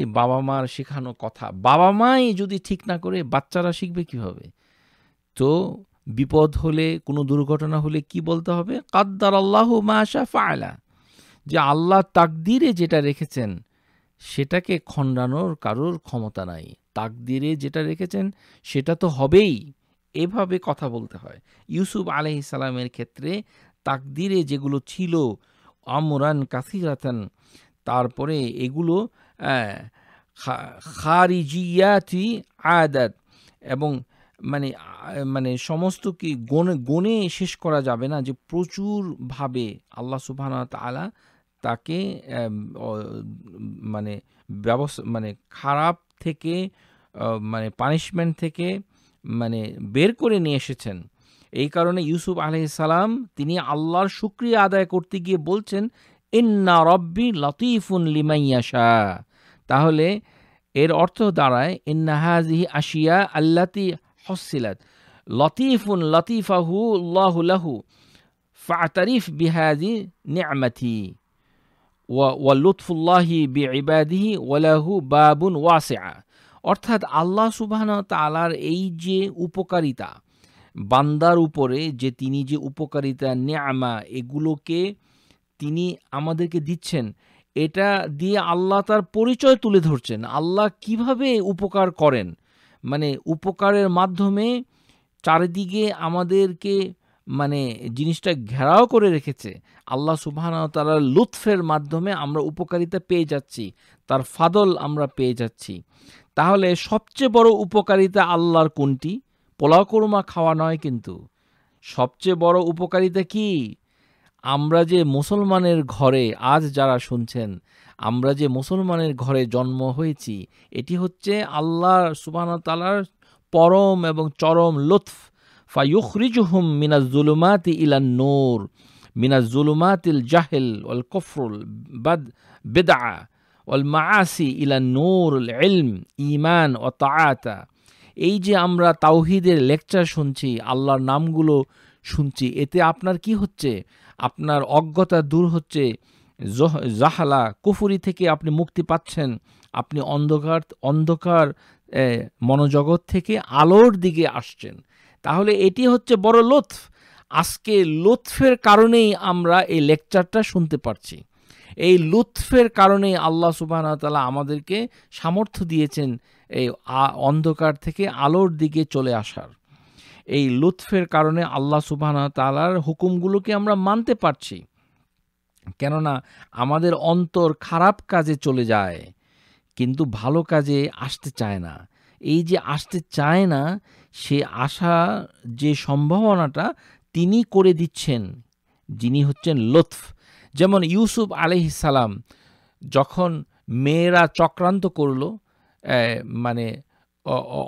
এই বাবা মার শেখানো কথা বাবা মাই যদি ঠিক না করে বাচ্চারা শিখবে কিভাবে তো বিপদ হলে কোনো দুর্ঘটনা হলে কি বলতে হবে কাদ্দার আল্লাহ মাশা ফায়লা যে আল্লাহ তাকদিরে যেটা রেখেছেন সেটাকে খণ্ডানোর কারোর ক্ষমতা নাই তাকদিরে যেটা রেখেছেন সেটা তো হবেই এভাবে কথা বলতে হয় ইউসুফ আলহিসালামের ক্ষেত্রে তাকদিরে যেগুলো ছিল আমরান কাসিরাতান তারপরে এগুলো খারিজিয়াতি আয়াদাত এবং মানে মানে সমস্ত কি গনে গনে শেষ করা যাবে না যে প্রচুরভাবে আল্লাহ সুবহান তালা তাকে মানে ব্যবস্থা মানে খারাপ থেকে মানে পানিশমেন্ট থেকে মানে বের করে নিয়ে এসেছেন এই কারণে ইউসুফ সালাম তিনি আল্লাহর শুক্রিয়া আদায় করতে গিয়ে বলছেন ইন্না রব্বি লতিফুন লিমাইয়াশা তাহলে এর অর্থ দাঁড়ায় ইন্নাহাজিহি আশিয়া আল্লাতি হসিলাত লতিফুন লতিফাহু লাহু ফাতারিফ বিহাজি নিয়ামাথি ওয়াল্লুৎফুল্লাহি বি ইবাদিহি ওয়ালাহু বাবুন ওয়াসেয়া অর্থাৎ আল্লাহ সুবাহন তালার এই যে উপকারিতা বান্দার উপরে যে তিনি যে উপকারিতা নেয়ামা এগুলোকে তিনি আমাদেরকে দিচ্ছেন এটা দিয়ে আল্লাহ তার পরিচয় তুলে ধরছেন আল্লাহ কিভাবে উপকার করেন মানে উপকারের মাধ্যমে চারিদিকে আমাদেরকে মানে জিনিসটা ঘেরাও করে রেখেছে আল্লাহ তালার লুৎফের মাধ্যমে আমরা উপকারিতা পেয়ে যাচ্ছি তার ফাদল আমরা পেয়ে যাচ্ছি তাহলে সবচেয়ে বড় উপকারিতা আল্লাহর কোনটি পোলাও কোরমা খাওয়া নয় কিন্তু সবচেয়ে বড় উপকারিতা কি আমরা যে মুসলমানের ঘরে আজ যারা শুনছেন আমরা যে মুসলমানের ঘরে জন্ম হয়েছি এটি হচ্ছে আল্লাহ তালার পরম এবং চরম লুৎফ ফায়ুখরিজহুম মিনাজুলুমাতি ইলান নূর ইল জাহেল অল কফরুল বাদ বেদা ওয়াল মাসি ইলান নূর এলম ইমান ও তাআতা এই যে আমরা তাওহিদের লেকচার শুনছি আল্লাহর নামগুলো শুনছি এতে আপনার কি হচ্ছে আপনার অজ্ঞতা দূর হচ্ছে জাহালা কুফুরি থেকে আপনি মুক্তি পাচ্ছেন আপনি অন্ধকার অন্ধকার মনোজগৎ থেকে আলোর দিকে আসছেন তাহলে এটি হচ্ছে বড় লোথ আজকে লুৎফের কারণেই আমরা এই লেকচারটা শুনতে পারছি এই লুৎফের কারণে আল্লাহ সুবাহতালা আমাদেরকে সামর্থ্য দিয়েছেন এই অন্ধকার থেকে আলোর দিকে চলে আসার এই লুৎফের কারণে আল্লাহ তালার হুকুমগুলোকে আমরা মানতে পারছি কেননা আমাদের অন্তর খারাপ কাজে চলে যায় কিন্তু ভালো কাজে আসতে চায় না এই যে আসতে চায় না সে আশা যে সম্ভাবনাটা তিনি করে দিচ্ছেন যিনি হচ্ছেন লুৎফ যেমন ইউসুফ সালাম যখন মেয়েরা চক্রান্ত করল মানে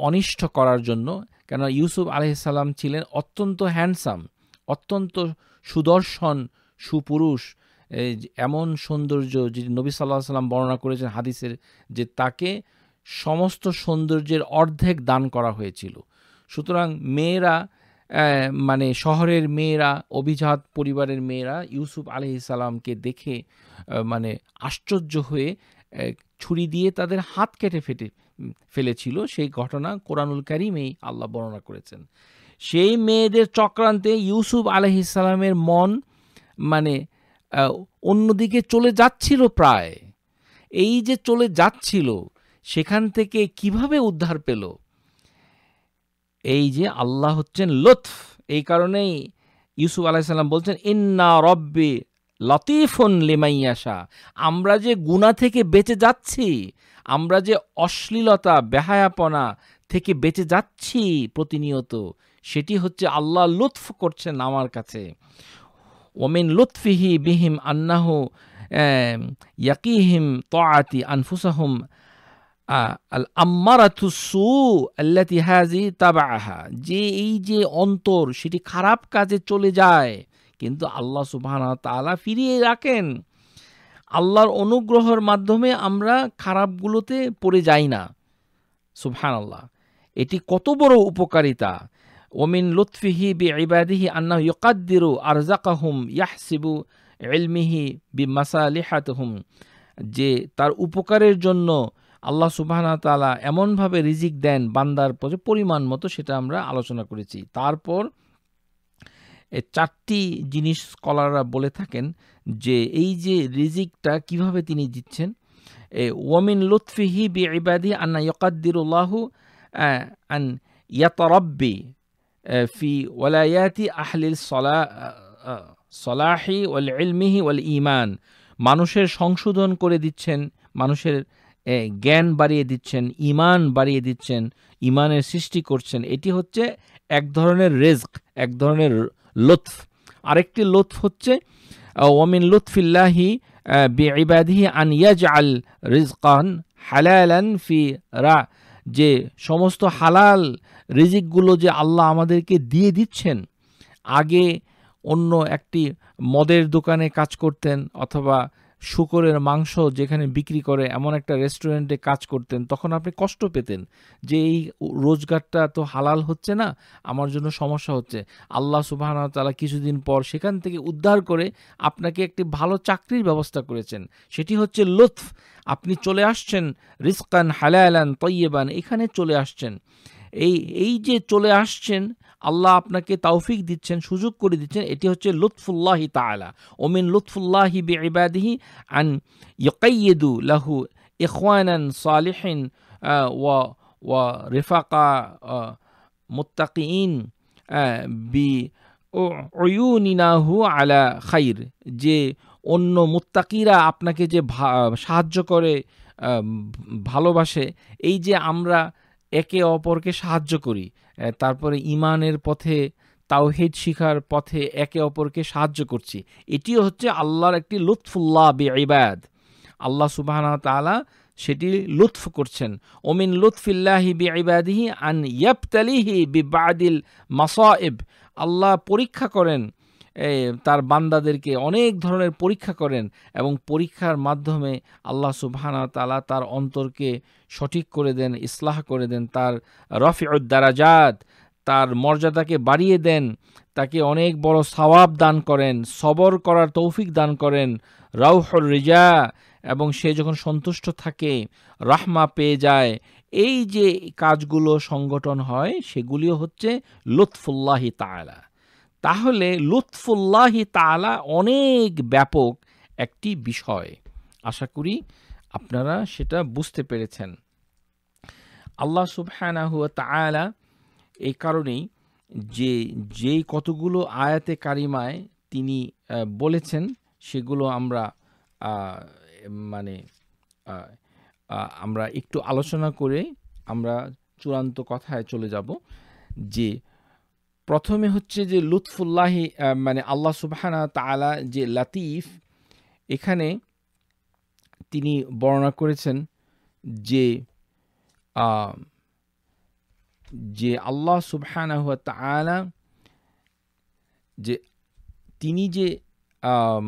অনিষ্ট করার জন্য কেন ইউসুফ সালাম ছিলেন অত্যন্ত হ্যান্ডসাম অত্যন্ত সুদর্শন সুপুরুষ এমন সৌন্দর্য যে নবী সাল্লাহ সাল্লাম বর্ণনা করেছেন হাদিসের যে তাকে সমস্ত সৌন্দর্যের অর্ধেক দান করা হয়েছিল সুতরাং মেয়েরা মানে শহরের মেয়েরা অভিজাত পরিবারের মেয়েরা ইউসুফ আলহিসাল্লামকে দেখে মানে আশ্চর্য হয়ে ছুরি দিয়ে তাদের হাত কেটে ফেটে ফেলেছিল সেই ঘটনা কোরআনুল করিমেই আল্লাহ বর্ণনা করেছেন সেই মেয়েদের চক্রান্তে ইউসুফ আলহিসাল্লামের মন মানে অন্যদিকে চলে যাচ্ছিল প্রায় এই যে চলে যাচ্ছিল সেখান থেকে কিভাবে উদ্ধার পেল এই যে আল্লাহ হচ্ছেন লুৎফ এই কারণেই ইউসুফ আলাইসাল্লাম বলছেন ইন্না রব্বি লতিফুন লিমাইয়াশা আমরা যে গুণা থেকে বেঁচে যাচ্ছি আমরা যে অশ্লীলতা বেহায়াপনা থেকে বেঁচে যাচ্ছি প্রতিনিয়ত সেটি হচ্ছে আল্লাহ লুৎফ করছেন আমার কাছে ওমিন লুৎফিহি বিহিম আন্নাহু ইয়াকিহিম তয়াতি আনফুসাহম আল আম্মারাথুসু আল্লাতি হাজি তাবাহা যে এই যে অন্তর সেটি খারাপ কাজে চলে যায় কিন্তু আল্লাহ সুবাহ তালা ফিরিয়ে রাখেন আল্লাহর অনুগ্রহর মাধ্যমে আমরা খারাপগুলোতে পড়ে যাই না সুবহান আল্লাহ এটি কত বড় উপকারিতা ওমিন লুৎফিহি বি ইবাদিহি আন্না ইকাদ্দিরু আরজাকাহুম ইয়াহসিবু এলমিহি বি হুম যে তার উপকারের জন্য আল্লাহ সুবাহানা তালা এমনভাবে রিজিক দেন বান্দার পরিমাণ মতো সেটা আমরা আলোচনা করেছি তারপর চারটি জিনিস স্কলাররা বলে থাকেন যে এই যে রিজিকটা কিভাবে তিনি দিচ্ছেন ওয়ামিন লুৎফিহি বি ইবাদি আন্না ইয়কাদ্দিরুল্লাহু আন ইয়াতরব্বি ফি ওয়ালায়াতি আহলিল সলা সলাহি ওয়াল ইলমিহি ওয়াল ইমান মানুষের সংশোধন করে দিচ্ছেন মানুষের জ্ঞান বাড়িয়ে দিচ্ছেন ইমান বাড়িয়ে দিচ্ছেন ইমানের সৃষ্টি করছেন এটি হচ্ছে এক ধরনের রেজক এক ধরনের লুৎফ আরেকটি লুৎফ হচ্ছে ওমিন লুৎফিল্লাহি বেইবাদিহি আন ইয়াজ আল রিজকান হালালান ফি রা যে সমস্ত হালাল রিজিকগুলো যে আল্লাহ আমাদেরকে দিয়ে দিচ্ছেন আগে অন্য একটি মদের দোকানে কাজ করতেন অথবা শুকরের মাংস যেখানে বিক্রি করে এমন একটা রেস্টুরেন্টে কাজ করতেন তখন আপনি কষ্ট পেতেন যে এই রোজগারটা তো হালাল হচ্ছে না আমার জন্য সমস্যা হচ্ছে আল্লাহ সুবাহ তালা কিছুদিন পর সেখান থেকে উদ্ধার করে আপনাকে একটি ভালো চাকরির ব্যবস্থা করেছেন সেটি হচ্ছে লুৎফ আপনি চলে আসছেন রিস্কান হালায়ালান তৈয়েবান এখানে চলে আসছেন এই এই যে চলে আসছেন আল্লাহ আপনাকে তাওফিক দিচ্ছেন সুযোগ করে দিচ্ছেন এটি হচ্ছে লুৎফুল্লাহি তালা ওমিন লুৎফুল্লাহি বে ইবাদিহি আন ইয়কাইয়েদু লাহু ইখওয়ানান সালেহিন ওয়া ওয়া রেফাকা মোত্তাকিন বি অয়ুনিনাহু আলা খাইর যে অন্য মুত্তাকিরা আপনাকে যে সাহায্য করে ভালোবাসে এই যে আমরা একে অপরকে সাহায্য করি তারপরে ইমানের পথে তাওহেদ শিখার পথে একে অপরকে সাহায্য করছি এটিও হচ্ছে আল্লাহর একটি লুৎফুল্লাহ বে ইবাদ আল্লাহ সুবাহানা তালা সেটি লুৎফ করছেন ওমিন লুৎফিল্লাহি বি ইবাদিহি আন ইয়াবতালিহি বি বাদিল মাসাইব আল্লাহ পরীক্ষা করেন তার বান্দাদেরকে অনেক ধরনের পরীক্ষা করেন এবং পরীক্ষার মাধ্যমে আল্লাহ সুবহানা তালা তার অন্তরকে সঠিক করে দেন ইসলাহ করে দেন তার রফিউদ্দারাজাত তার মর্যাদাকে বাড়িয়ে দেন তাকে অনেক বড় সওয়াব দান করেন সবর করার তৌফিক দান করেন রাউহর রিজা এবং সে যখন সন্তুষ্ট থাকে রাহমা পেয়ে যায় এই যে কাজগুলো সংগঠন হয় সেগুলিও হচ্ছে লুৎফুল্লাহি তালা তাহলে লুৎফুল্লাহি তালা অনেক ব্যাপক একটি বিষয় আশা করি আপনারা সেটা বুঝতে পেরেছেন আল্লাহ হুয়া তালা এই কারণেই যে যেই কতগুলো আয়াতে কারিমায় তিনি বলেছেন সেগুলো আমরা মানে আমরা একটু আলোচনা করে আমরা চূড়ান্ত কথায় চলে যাব যে প্রথমে হচ্ছে যে লুৎফুল্লাহি মানে আল্লাহ সুবাহানা তালা যে লাতিফ এখানে তিনি বর্ণনা করেছেন যে যে আল্লাহ সুবহানা হুয়া তালা যে তিনি যে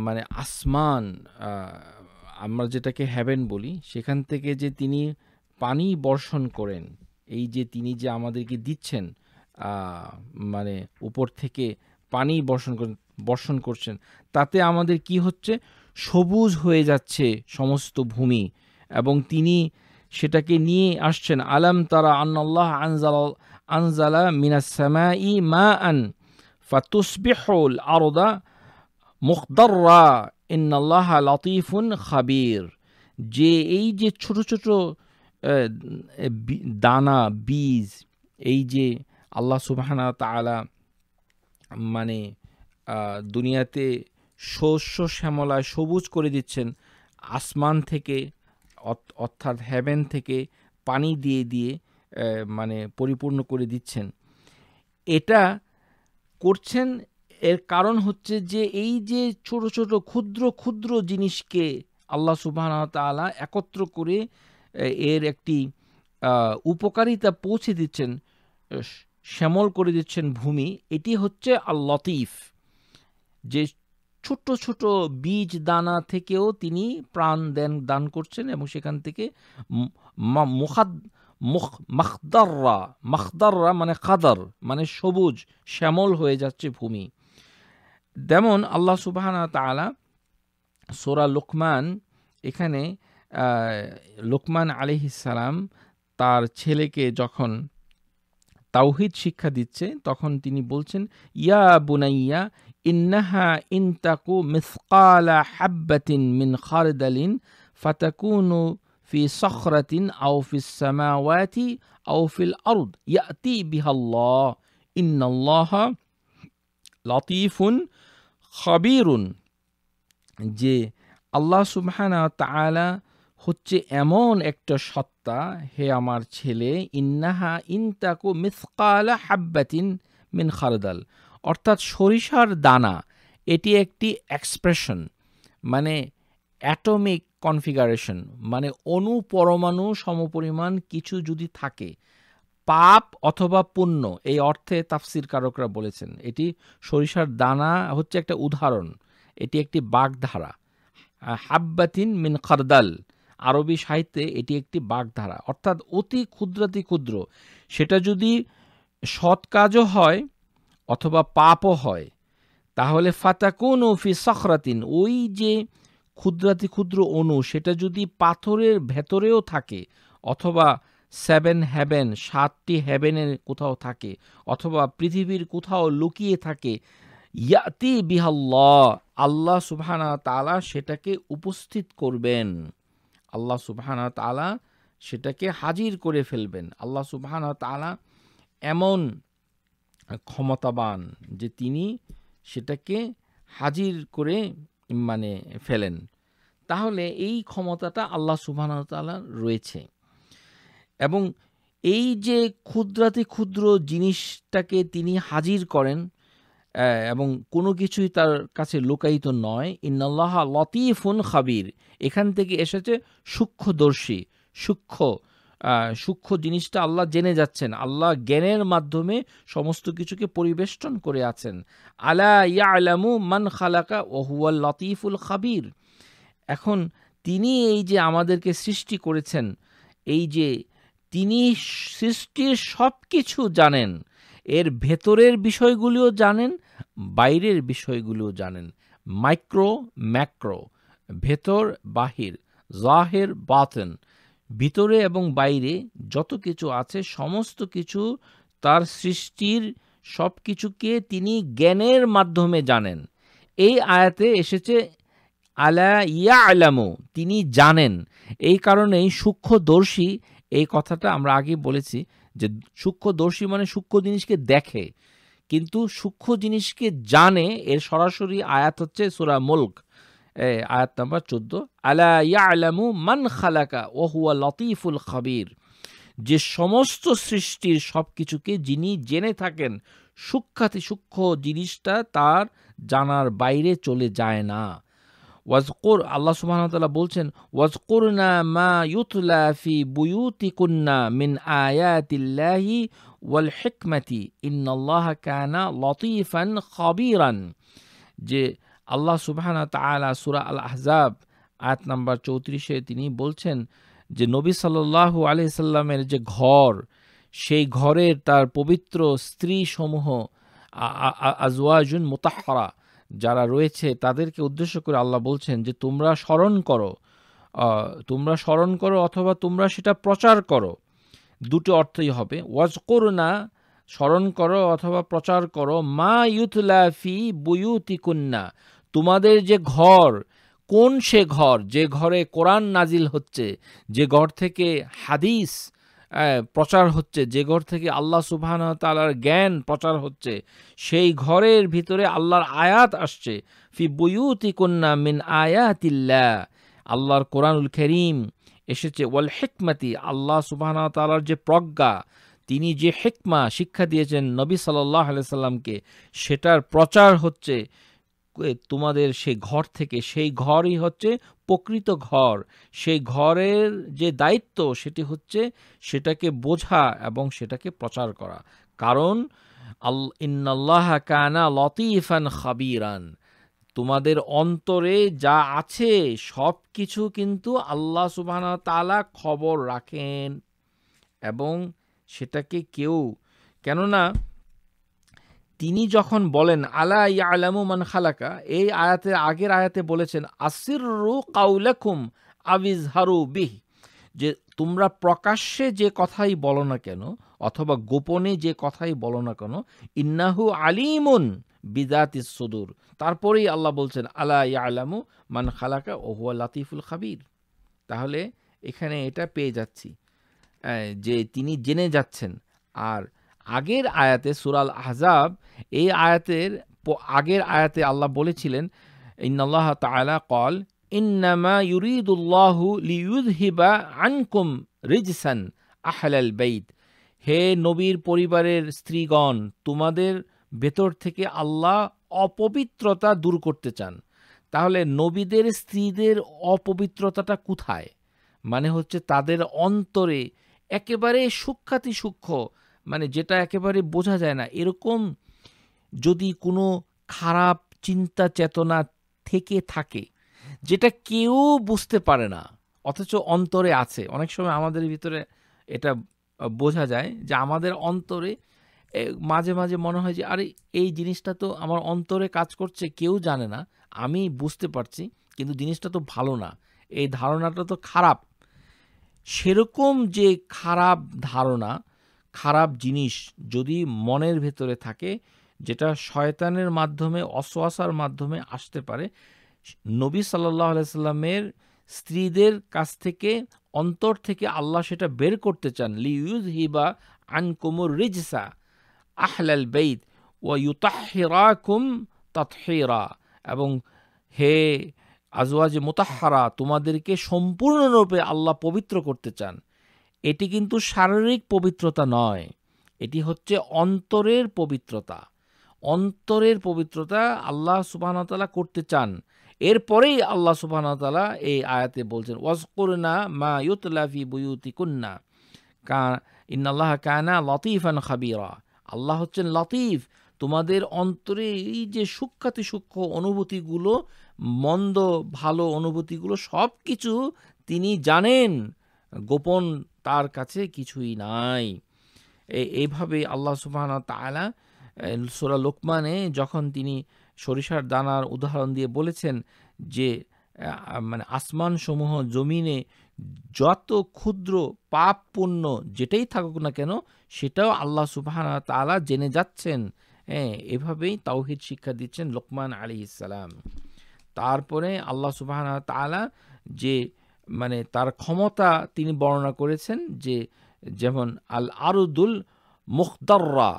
মানে আসমান আমরা যেটাকে হ্যাবেন বলি সেখান থেকে যে তিনি পানি বর্ষণ করেন এই যে তিনি যে আমাদেরকে দিচ্ছেন মানে উপর থেকে পানি বর্ষণ বর্ষণ করছেন তাতে আমাদের কি হচ্ছে সবুজ হয়ে যাচ্ছে সমস্ত ভূমি এবং তিনি সেটাকে নিয়ে আসছেন আলম তারা আন্নাল্লাহ আনজাল আনজালা মিনাসামা ই মা আন ফাতুসবিহল আরদা মুখদাররা ইন্নাল্লাহ লতিফুন খাবির যে এই যে ছোট ছোট দানা বীজ এই যে আল্লাহ সুবাহানা তালা মানে দুনিয়াতে শস্য শ্যামলায় সবুজ করে দিচ্ছেন আসমান থেকে অর্থাৎ হ্যাভেন থেকে পানি দিয়ে দিয়ে মানে পরিপূর্ণ করে দিচ্ছেন এটা করছেন এর কারণ হচ্ছে যে এই যে ছোট ছোট ক্ষুদ্র ক্ষুদ্র জিনিসকে আল্লাহ সুবাহ তালা একত্র করে এর একটি উপকারিতা পৌঁছে দিচ্ছেন শ্যামল করে দিচ্ছেন ভূমি এটি হচ্ছে আল লতিফ যে ছোট ছোট বীজ দানা থেকেও তিনি প্রাণ দেন দান করছেন এবং সেখান থেকে মুখাদ মাখদাররা মাখদাররা মানে কাদার মানে সবুজ শ্যামল হয়ে যাচ্ছে ভূমি যেমন আল্লাহ সুবাহানা তালা সোরা লোকমান এখানে লোকমান আলিহিসালাম তার ছেলেকে যখন তাওহিদ শিক্ষা দিচ্ছে তখন তিনি বলছেন ইয়া বুনাইয়া ان ইনতাকু مثقال حبه من خردل فتكون في صخرة أو في السماوات أو في الأرض يأتي بها الله إن الله لطيف خبير جي الله سبحانه وتعالى হচ্ছে এমন একটা সত্তা হে আমার ছেলে ইন্নাহা ইনতাকু মিসকালা হাব্বাতিন মিন খারদাল অর্থাৎ সরিষার দানা এটি একটি এক্সপ্রেশন মানে অ্যাটমিক কনফিগারেশন মানে অনু পরমাণু সমপরিমাণ কিছু যদি থাকে পাপ অথবা পুণ্য এই অর্থে তাফসির কারকরা বলেছেন এটি সরিষার দানা হচ্ছে একটা উদাহরণ এটি একটি বাগধারা হাব্বাতিন মিন খারদাল আরবি সাহিত্যে এটি একটি বাগধারা অর্থাৎ অতি ক্ষুদ্রাতি ক্ষুদ্র সেটা যদি সৎ কাজও হয় অথবা পাপও হয় তাহলে ফাতাকুন ফি সখরাতিন ওই যে ক্ষুদ্রাতি ক্ষুদ্র অণু সেটা যদি পাথরের ভেতরেও থাকে অথবা সেভেন হ্যাভেন সাতটি হ্যাভেনের কোথাও থাকে অথবা পৃথিবীর কোথাও লুকিয়ে থাকে ইয়াতি বিহাল্ল আল্লাহ সুবহানা তালা সেটাকে উপস্থিত করবেন আল্লাহ সুবহানা তালা সেটাকে হাজির করে ফেলবেন আল্লাহ সুবহানা তালা এমন ক্ষমতাবান যে তিনি সেটাকে হাজির করে মানে ফেলেন তাহলে এই ক্ষমতাটা আল্লাহ সুবহানা তালা রয়েছে এবং এই যে ক্ষুদ্রাতি ক্ষুদ্র জিনিসটাকে তিনি হাজির করেন এবং কোনো কিছুই তার কাছে লুকায়িত নয় ইন্নাল্লাহ লতিফুন খাবির এখান থেকে এসেছে সূক্ষ্মদর্শী সূক্ষ্ম সূক্ষ্ম জিনিসটা আল্লাহ জেনে যাচ্ছেন আল্লাহ জ্ঞানের মাধ্যমে সমস্ত কিছুকে পরিবেষ্টন করে আছেন আলা ইয়া আলামু মান খালাকা ওহুয়াল লতিফুল খাবির এখন তিনি এই যে আমাদেরকে সৃষ্টি করেছেন এই যে তিনি সৃষ্টির সব কিছু জানেন এর ভেতরের বিষয়গুলিও জানেন বাইরের বিষয়গুলো জানেন মাইক্রো ম্যাক্রো ভেতর বাহির জাহের বাতেন ভিতরে এবং বাইরে যত কিছু আছে সমস্ত কিছু তার সৃষ্টির সব কিছুকে তিনি জ্ঞানের মাধ্যমে জানেন এই আয়াতে এসেছে আলা ইয়া আলামু তিনি জানেন এই কারণেই সূক্ষ্মদর্শী এই কথাটা আমরা আগে বলেছি যে সূক্ষ্মদর্শী মানে সূক্ষ্ম জিনিসকে দেখে কিন্তু সূক্ষ্ম জিনিসকে জানে এর সরাসরি আয়াত হচ্ছে সুরা মুলক আয়াত নাম্বার চোদ্দ আলা মান খালাকা ওহুয়া লতিফুল খাবির যে সমস্ত সৃষ্টির সব কিছুকে যিনি জেনে থাকেন সূক্ষাতি সূক্ষ্ম জিনিসটা তার জানার বাইরে চলে যায় না ওয়াজকুর আল্লাহ সুবাহতাল্লাহ বলছেন ওয়াজকুরনা মা ইউতলা ফি বুয়ুতি কুন্না মিন আয়াতিল্লাহি ওয়াল হেকমাতি ইন্নআল্লাহ কানা লতিফান খবিরান যে আল্লাহ সুবাহানা তালা সুরা আল আহজাব আয়াত নাম্বার চৌত্রিশে তিনি বলছেন যে নবী সাল্লু আলহিসাল্লামের যে ঘর সেই ঘরের তার পবিত্র স্ত্রী সমূহ আজওয়াজুন মোতাহরা যারা রয়েছে তাদেরকে উদ্দেশ্য করে আল্লাহ বলছেন যে তোমরা স্মরণ করো তোমরা স্মরণ করো অথবা তোমরা সেটা প্রচার করো দুটো অর্থই হবে ওয়াজকর না স্মরণ করো অথবা প্রচার করো মা ইউতলাফি বুয়ুতিকুন্না তোমাদের যে ঘর কোন সে ঘর যে ঘরে কোরআন নাজিল হচ্ছে যে ঘর থেকে হাদিস প্রচার হচ্ছে যে ঘর থেকে আল্লাহ সুবহান তালার জ্ঞান প্রচার হচ্ছে সেই ঘরের ভিতরে আল্লাহর আয়াত আসছে ফি বইউতি কন্যা মিন আয়াতিল্লা আল্লাহর কোরআনুল করিম এসেছে ওয়াল হেকমাতি আল্লাহ সুবাহনা তালার যে প্রজ্ঞা তিনি যে হেকমা শিক্ষা দিয়েছেন নবী সাল্লাহ সাল্লামকে সেটার প্রচার হচ্ছে তোমাদের সেই ঘর থেকে সেই ঘরই হচ্ছে প্রকৃত ঘর সেই ঘরের যে দায়িত্ব সেটি হচ্ছে সেটাকে বোঝা এবং সেটাকে প্রচার করা কারণ আল্লাহ কানা লতিফান খাবিরান তোমাদের অন্তরে যা আছে সব কিছু কিন্তু আল্লাহ সুবাহ তালা খবর রাখেন এবং সেটাকে কেউ কেননা তিনি যখন বলেন আলা আলামু মান খালাকা এই আয়াতে আগের আয়াতে বলেছেন আসিরু কাউলেখুম আবিজ হারু বিহ যে তোমরা প্রকাশ্যে যে কথাই বলো না কেন অথবা গোপনে যে কথাই বলো না কেন ইন্নাহু আলিমুন বিদাতি সদুর তারপরেই আল্লাহ বলছেন আলা ইয়ালামু মান খালাকা ওহুয়া লাতিফুল খাবির তাহলে এখানে এটা পেয়ে যাচ্ছি যে তিনি জেনে যাচ্ছেন আর আগের আয়াতে সুরাল আহজাব এই আয়াতের আগের আয়াতে আল্লাহ বলেছিলেন ইন্নআল্লাহ তালা কল ইন্নামা ইউরিদুল্লাহু হিবা আনকুম রিজসান আহলাল বেইত হে নবীর পরিবারের স্ত্রীগণ তোমাদের ভেতর থেকে আল্লাহ অপবিত্রতা দূর করতে চান তাহলে নবীদের স্ত্রীদের অপবিত্রতাটা কোথায় মানে হচ্ছে তাদের অন্তরে একেবারে সূক্ষাতি সূক্ষ্ম মানে যেটা একেবারে বোঝা যায় না এরকম যদি কোনো খারাপ চিন্তা চেতনা থেকে থাকে যেটা কেউ বুঝতে পারে না অথচ অন্তরে আছে অনেক সময় আমাদের ভিতরে এটা বোঝা যায় যে আমাদের অন্তরে মাঝে মাঝে মনে হয় যে আরে এই জিনিসটা তো আমার অন্তরে কাজ করছে কেউ জানে না আমি বুঝতে পারছি কিন্তু জিনিসটা তো ভালো না এই ধারণাটা তো খারাপ সেরকম যে খারাপ ধারণা খারাপ জিনিস যদি মনের ভেতরে থাকে যেটা শয়তানের মাধ্যমে অসোয়াসার মাধ্যমে আসতে পারে নবী সাল্লাহ আলাইস্লামের স্ত্রীদের কাছ থেকে অন্তর থেকে আল্লাহ সেটা বের করতে চান লিউজ হিবা আনকোমর রিজসা আহল আল বেদ ও ইউতাহিরাকুম তাতহিরা এবং হে আজওয়াজ মোতাহারা তোমাদেরকে সম্পূর্ণরূপে আল্লাহ পবিত্র করতে চান এটি কিন্তু শারীরিক পবিত্রতা নয় এটি হচ্ছে অন্তরের পবিত্রতা অন্তরের পবিত্রতা আল্লাহ সুবাহতালা করতে চান এরপরেই আল্লাহ সুবাহতালা এই আয়াতে বলছেন ওয়াজকুরনা মা ইউতলাফি বুয়ুতি কুন্না কা আল্লাহ কানা লতিফান খাবিরা আল্লাহ হচ্ছেন লতিফ তোমাদের অন্তরে এই যে সূক্ষাতি সূক্ষ্ম অনুভূতিগুলো মন্দ ভালো অনুভূতিগুলো সব কিছু তিনি জানেন গোপন তার কাছে কিছুই নাই এইভাবে আল্লাহ সুবাহ তালা সোরা লোকমানে যখন তিনি সরিষার দানার উদাহরণ দিয়ে বলেছেন যে মানে আসমানসমূহ জমিনে যত ক্ষুদ্র পাপ পুণ্য যেটাই থাকুক না কেন সেটাও আল্লাহ সুবাহানা তালা জেনে যাচ্ছেন হ্যাঁ এভাবেই তাওহিদ শিক্ষা দিচ্ছেন লোকমান আলী ইসালাম তারপরে আল্লাহ সুবাহান তালা যে মানে তার ক্ষমতা তিনি বর্ণনা করেছেন যে যেমন আল আরুদুল মুখতাররা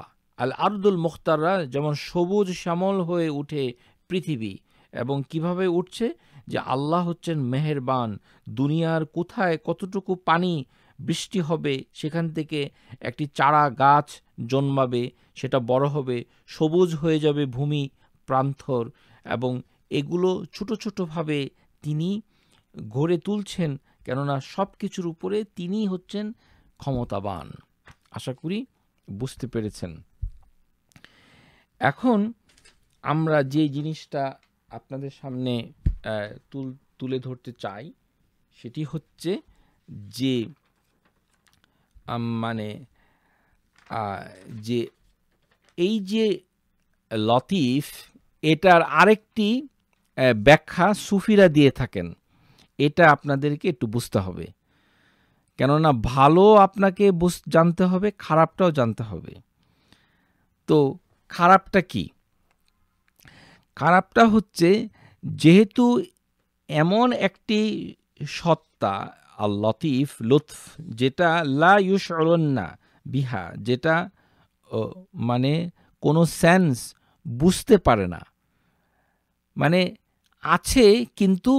আল আরদুল মুখতাররা যেমন সবুজ শ্যামল হয়ে উঠে পৃথিবী এবং কিভাবে উঠছে যে আল্লাহ হচ্ছেন মেহেরবান দুনিয়ার কোথায় কতটুকু পানি বৃষ্টি হবে সেখান থেকে একটি চারা গাছ জন্মাবে সেটা বড় হবে সবুজ হয়ে যাবে ভূমি প্রান্তর এবং এগুলো ছোট ছোটোভাবে তিনি গড়ে তুলছেন কেননা সব কিছুর উপরে তিনি হচ্ছেন ক্ষমতাবান আশা করি বুঝতে পেরেছেন এখন আমরা যে জিনিসটা আপনাদের সামনে তুল তুলে ধরতে চাই সেটি হচ্ছে যে মানে যে এই যে লতিফ এটার আরেকটি ব্যাখ্যা সুফিরা দিয়ে থাকেন এটা আপনাদেরকে একটু বুঝতে হবে কেননা ভালো আপনাকে জানতে হবে খারাপটাও জানতে হবে তো খারাপটা কি খারাপটা হচ্ছে যেহেতু এমন একটি সত্তা আল লতিফ লুৎফ যেটা লা ইউসরন্না বিহা যেটা মানে কোনো সেন্স বুঝতে পারে না মানে আছে কিন্তু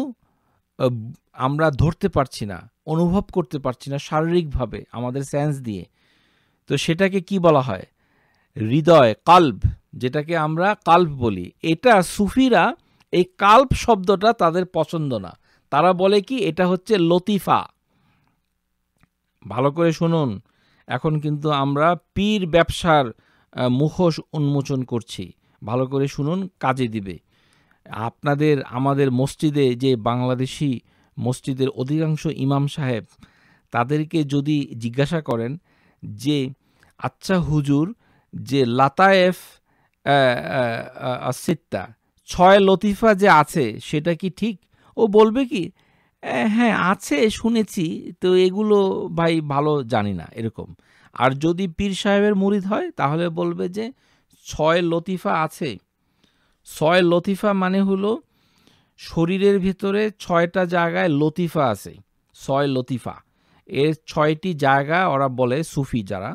আমরা ধরতে পারছি না অনুভব করতে পারছি না শারীরিকভাবে আমাদের সেন্স দিয়ে তো সেটাকে কি বলা হয় হৃদয় কাল্প যেটাকে আমরা কাল্প বলি এটা সুফিরা এই কাল্প শব্দটা তাদের পছন্দ না তারা বলে কি এটা হচ্ছে লতিফা ভালো করে শুনুন এখন কিন্তু আমরা পীর ব্যবসার মুখোশ উন্মোচন করছি ভালো করে শুনুন কাজে দিবে আপনাদের আমাদের মসজিদে যে বাংলাদেশি মসজিদের অধিকাংশ ইমাম সাহেব তাদেরকে যদি জিজ্ঞাসা করেন যে আচ্ছা হুজুর যে লাতায়েফ সিত্তা ছয় লতিফা যে আছে সেটা কি ঠিক ও বলবে কি হ্যাঁ আছে শুনেছি তো এগুলো ভাই ভালো জানি না এরকম আর যদি পীর সাহেবের মুরিদ হয় তাহলে বলবে যে ছয় লতিফা আছে ছয় লতিফা মানে হলো শরীরের ভিতরে ছয়টা জায়গায় লতিফা আছে ছয় লতিফা এর ছয়টি জায়গা ওরা বলে সুফি যারা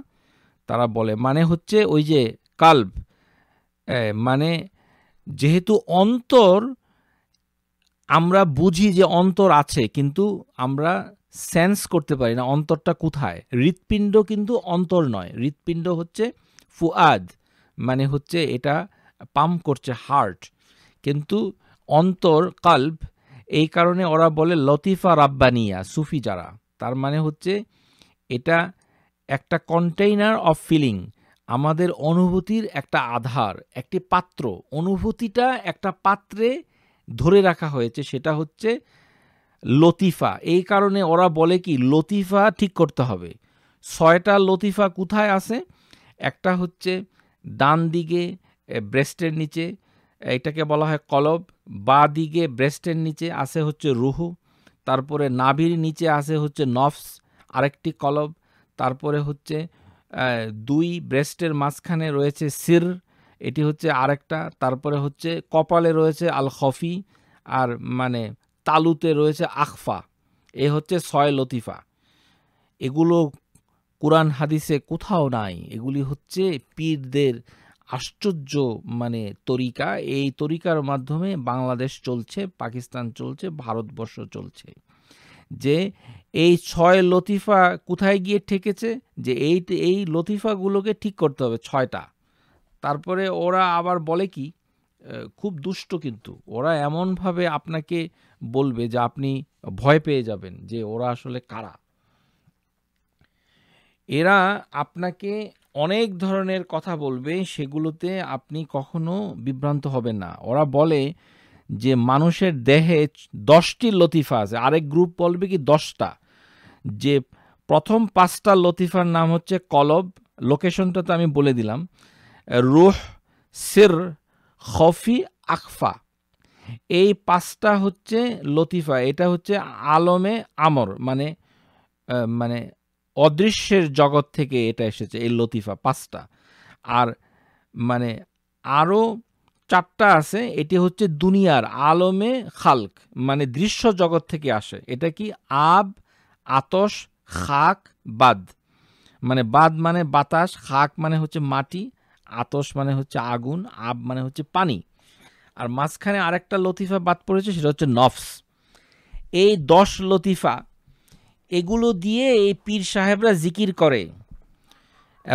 তারা বলে মানে হচ্ছে ওই যে কাল্ব মানে যেহেতু অন্তর আমরা বুঝি যে অন্তর আছে কিন্তু আমরা সেন্স করতে পারি না অন্তরটা কোথায় হৃৎপিণ্ড কিন্তু অন্তর নয় হৃৎপিণ্ড হচ্ছে ফুয়াদ মানে হচ্ছে এটা পাম্প করছে হার্ট কিন্তু অন্তর কাল্প এই কারণে ওরা বলে লতিফা রাব্বানিয়া সুফি যারা তার মানে হচ্ছে এটা একটা কন্টেইনার অফ ফিলিং আমাদের অনুভূতির একটা আধার একটি পাত্র অনুভূতিটা একটা পাত্রে ধরে রাখা হয়েছে সেটা হচ্ছে লতিফা এই কারণে ওরা বলে কি লতিফা ঠিক করতে হবে ছয়টা লতিফা কোথায় আছে একটা হচ্ছে ডান দিকে ব্রেস্টের নিচে এটাকে বলা হয় কলব বা দিকে ব্রেস্টের নিচে আছে হচ্ছে রুহু তারপরে নাভির নিচে আছে হচ্ছে নফস আরেকটি কলব তারপরে হচ্ছে দুই ব্রেস্টের মাঝখানে রয়েছে সির এটি হচ্ছে আরেকটা তারপরে হচ্ছে কপালে রয়েছে আল খফি আর মানে তালুতে রয়েছে আখফা এ হচ্ছে ছয় লতিফা এগুলো কোরআন হাদিসে কোথাও নাই এগুলি হচ্ছে পীরদের আশ্চর্য মানে তরিকা এই তরিকার মাধ্যমে বাংলাদেশ চলছে পাকিস্তান চলছে ভারতবর্ষ চলছে যে এই ছয় লতিফা কোথায় গিয়ে ঠেকেছে যে এই এই লতিফাগুলোকে ঠিক করতে হবে ছয়টা তারপরে ওরা আবার বলে কি খুব দুষ্ট কিন্তু ওরা এমনভাবে আপনাকে বলবে যে আপনি ভয় পেয়ে যাবেন যে ওরা আসলে কারা এরা আপনাকে অনেক ধরনের কথা বলবে সেগুলোতে আপনি কখনো বিভ্রান্ত হবেন না ওরা বলে যে মানুষের দেহে দশটি লতিফা আছে আরেক গ্রুপ বলবে কি দশটা যে প্রথম পাঁচটা লতিফার নাম হচ্ছে কলব লোকেশনটা তো আমি বলে দিলাম রুহ সির খফি আকফা এই পাঁচটা হচ্ছে লতিফা এটা হচ্ছে আলমে আমর মানে মানে অদৃশ্যের জগৎ থেকে এটা এসেছে এই লতিফা পাঁচটা আর মানে আরও চারটা আছে এটি হচ্ছে দুনিয়ার আলমে খালক মানে দৃশ্য জগৎ থেকে আসে এটা কি আব আতস খাক বাদ মানে বাদ মানে বাতাস খাক মানে হচ্ছে মাটি আতস মানে হচ্ছে আগুন আব মানে হচ্ছে পানি আর মাঝখানে আরেকটা লতিফা বাদ পড়েছে সেটা হচ্ছে নফস এই দশ লতিফা এগুলো দিয়ে এই পীর সাহেবরা জিকির করে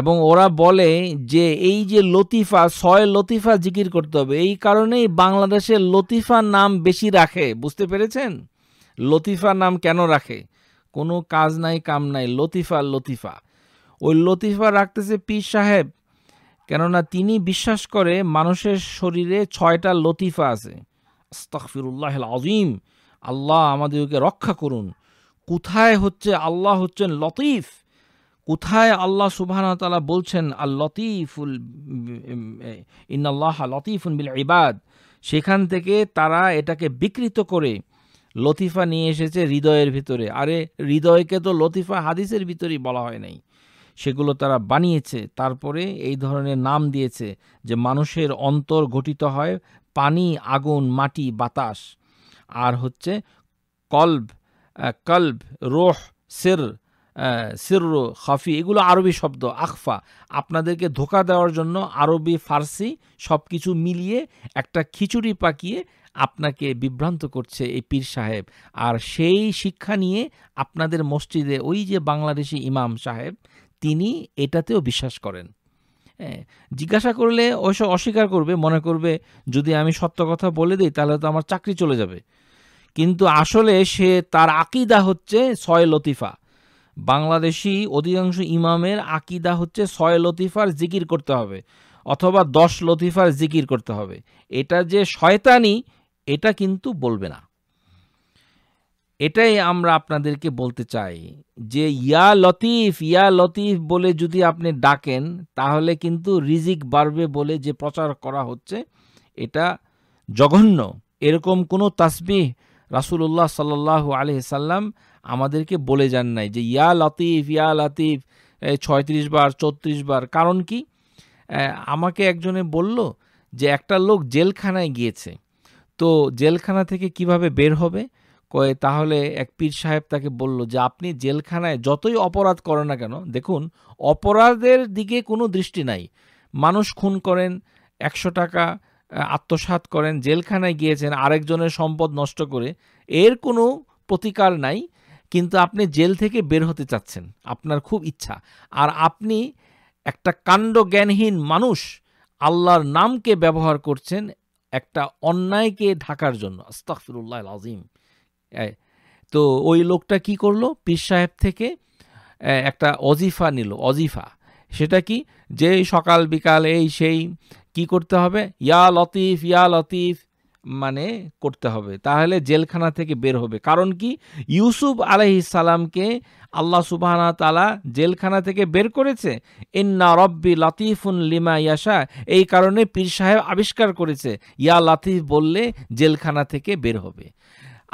এবং ওরা বলে যে এই যে লতিফা ছয় লতিফা জিকির করতে হবে এই কারণেই বাংলাদেশে লতিফা নাম বেশি রাখে বুঝতে পেরেছেন লতিফা নাম কেন রাখে কোনো কাজ নাই কাম নাই লতিফা লতিফা ওই লতিফা রাখতেছে পীর সাহেব কেননা তিনি বিশ্বাস করে মানুষের শরীরে ছয়টা লতিফা আছে আস্তাকফিরুল্লাহ আজিম আল্লাহ আমাদেরকে রক্ষা করুন কোথায় হচ্ছে আল্লাহ হচ্ছেন লতিফ কোথায় আল্লাহ সুবাহানা তালা বলছেন আল লতিফুল আল্লাহ লতিফুন বিল ইবাদ সেখান থেকে তারা এটাকে বিকৃত করে লতিফা নিয়ে এসেছে হৃদয়ের ভিতরে আরে হৃদয়কে তো লতিফা হাদিসের ভিতরেই বলা হয় নাই সেগুলো তারা বানিয়েছে তারপরে এই ধরনের নাম দিয়েছে যে মানুষের অন্তর গঠিত হয় পানি আগুন মাটি বাতাস আর হচ্ছে কল্ব কল্ব রোহ সির খাফি এগুলো আরবি শব্দ আখফা আপনাদেরকে ধোকা দেওয়ার জন্য আরবি ফার্সি সব কিছু মিলিয়ে একটা খিচুড়ি পাকিয়ে আপনাকে বিভ্রান্ত করছে এই পীর সাহেব আর সেই শিক্ষা নিয়ে আপনাদের মসজিদে ওই যে বাংলাদেশি ইমাম সাহেব তিনি এটাতেও বিশ্বাস করেন হ্যাঁ জিজ্ঞাসা করলে অবশ্য অস্বীকার করবে মনে করবে যদি আমি সত্য কথা বলে দিই তাহলে তো আমার চাকরি চলে যাবে কিন্তু আসলে সে তার আকিদা হচ্ছে ছয় লতিফা বাংলাদেশি অধিকাংশ ইমামের আকিদা হচ্ছে ছয় লতিফার জিকির করতে হবে অথবা দশ লতিফার জিকির করতে হবে এটা যে শয়তানি এটা কিন্তু বলবে না এটাই আমরা আপনাদেরকে বলতে চাই যে ইয়া লতিফ ইয়া লতিফ বলে যদি আপনি ডাকেন তাহলে কিন্তু রিজিক বাড়বে বলে যে প্রচার করা হচ্ছে এটা জঘন্য এরকম কোনো তাসবিহ রাসুলুল্লাহ সাল্লাল্লাহু আলহি সাল্লাম আমাদেরকে বলে যান নাই যে ইয়া লতিফ ইয়া লতিফ ছয়ত্রিশ বার চৌত্রিশ বার কারণ কি আমাকে একজনে বলল যে একটা লোক জেলখানায় গিয়েছে তো জেলখানা থেকে কিভাবে বের হবে কয়ে তাহলে এক পীর সাহেব তাকে বলল যে আপনি জেলখানায় যতই অপরাধ করেন না কেন দেখুন অপরাধের দিকে কোনো দৃষ্টি নাই মানুষ খুন করেন একশো টাকা আত্মসাত করেন জেলখানায় গিয়েছেন আরেকজনের সম্পদ নষ্ট করে এর কোনো প্রতিকার নাই কিন্তু আপনি জেল থেকে বের হতে চাচ্ছেন আপনার খুব ইচ্ছা আর আপনি একটা কাণ্ড জ্ঞানহীন মানুষ আল্লাহর নামকে ব্যবহার করছেন একটা অন্যায়কে ঢাকার জন্য আস্তাকফিরুল্লাহ আজিম তো ওই লোকটা কি করলো পীর সাহেব থেকে একটা অজিফা নিল অজিফা সেটা কি যে সকাল বিকাল এই সেই কি করতে হবে ইয়া লতিফ ইয়া লতিফ মানে করতে হবে তাহলে জেলখানা থেকে বের হবে কারণ কি ইউসুফ সালামকে আল্লাহ সুবাহানা তালা জেলখানা থেকে বের করেছে ইন্না রব্বি লতিফুন লিমা ইয়াশা এই কারণে পীর সাহেব আবিষ্কার করেছে ইয়া লাতিফ বললে জেলখানা থেকে বের হবে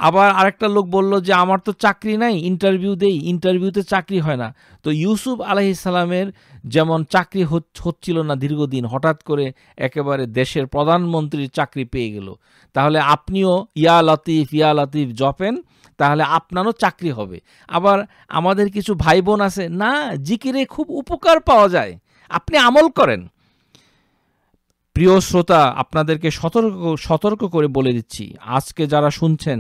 আবার আরেকটা লোক বলল যে আমার তো চাকরি নাই ইন্টারভিউ দেই ইন্টারভিউতে চাকরি হয় না তো ইউসুফ আলহিসালামের যেমন চাকরি হচ্ছিল না দীর্ঘদিন হঠাৎ করে একেবারে দেশের প্রধানমন্ত্রীর চাকরি পেয়ে গেল তাহলে আপনিও ইয়া লতিফ ইয়া লতিফ জপেন তাহলে আপনারও চাকরি হবে আবার আমাদের কিছু ভাই বোন আছে না জিকিরে খুব উপকার পাওয়া যায় আপনি আমল করেন প্রিয় শ্রোতা আপনাদেরকে সতর্ক সতর্ক করে বলে দিচ্ছি আজকে যারা শুনছেন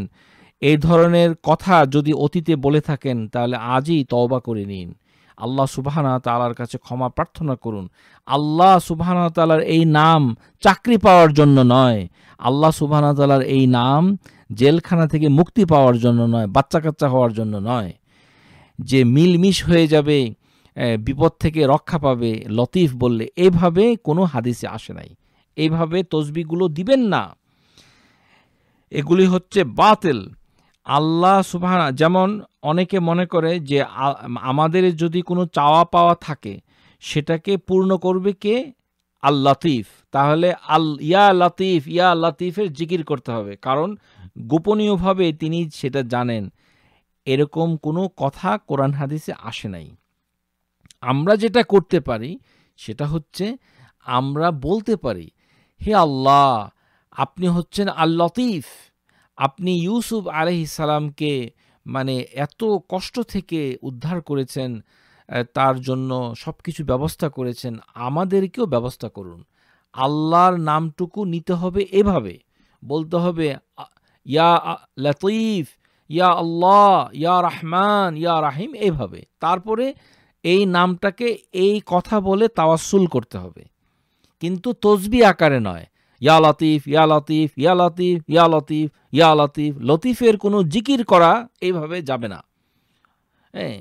এই ধরনের কথা যদি অতীতে বলে থাকেন তাহলে আজই তওবা করে নিন আল্লাহ সুবাহানা তালার কাছে ক্ষমা প্রার্থনা করুন আল্লাহ সুবাহানা তালার এই নাম চাকরি পাওয়ার জন্য নয় আল্লাহ সুবাহানা তালার এই নাম জেলখানা থেকে মুক্তি পাওয়ার জন্য নয় বাচ্চা কাচ্চা হওয়ার জন্য নয় যে মিলমিশ হয়ে যাবে বিপদ থেকে রক্ষা পাবে লতিফ বললে এভাবে কোনো হাদিসে আসে নাই এইভাবে তসবিগুলো দিবেন না এগুলি হচ্ছে বাতিল আল্লাহ সুবাহানা যেমন অনেকে মনে করে যে আমাদের যদি কোনো চাওয়া পাওয়া থাকে সেটাকে পূর্ণ করবে কে আল লাতিফ তাহলে আল ইয়া লাতিফ ইয়া লাতিফের জিকির করতে হবে কারণ গোপনীয়ভাবে তিনি সেটা জানেন এরকম কোনো কথা কোরআন হাদিসে আসে নাই আমরা যেটা করতে পারি সেটা হচ্ছে আমরা বলতে পারি হে আল্লাহ আপনি হচ্ছেন আল লতিফ আপনি ইউসুফ সালামকে মানে এত কষ্ট থেকে উদ্ধার করেছেন তার জন্য সব কিছু ব্যবস্থা করেছেন আমাদেরকেও ব্যবস্থা করুন আল্লাহর নামটুকু নিতে হবে এভাবে বলতে হবে ইয়া লতিফ ইয়া আল্লাহ ইয়া রহমান ইয়া রাহিম এভাবে তারপরে এই নামটাকে এই কথা বলে তাওয়াসুল করতে হবে কিন্তু তসবি আকারে নয় ইয়া লতিফ ইয়া লতিফ ইয়া লতিফ ইয়া লতিফ ইয়া লতিফ লতিফের কোনো জিকির করা এইভাবে যাবে না হ্যাঁ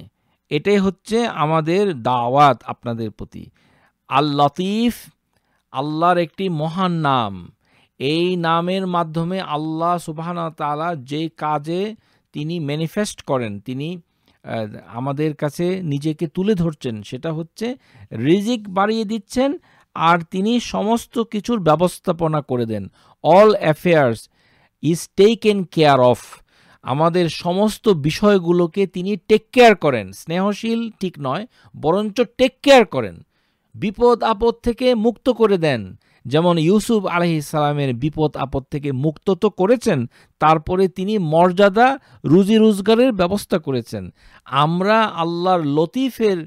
এটাই হচ্ছে আমাদের দাওয়াত আপনাদের প্রতি আল লতিফ আল্লাহর একটি মহান নাম এই নামের মাধ্যমে আল্লাহ সুবাহান তালা যে কাজে তিনি ম্যানিফেস্ট করেন তিনি আমাদের কাছে নিজেকে তুলে ধরছেন সেটা হচ্ছে রিজিক বাড়িয়ে দিচ্ছেন আর তিনি সমস্ত কিছুর ব্যবস্থাপনা করে দেন all affairs is taken care of আমাদের সমস্ত বিষয়গুলোকে তিনি টেক কেয়ার করেন স্নেহশীল ঠিক নয় বরঞ্চ টেক কেয়ার করেন বিপদ আপদ থেকে মুক্ত করে দেন যেমন ইউসুফ আলহি ইসলামের বিপদ আপদ থেকে মুক্ত তো করেছেন তারপরে তিনি মর্যাদা রুজি রোজগারের ব্যবস্থা করেছেন আমরা আল্লাহর লতিফের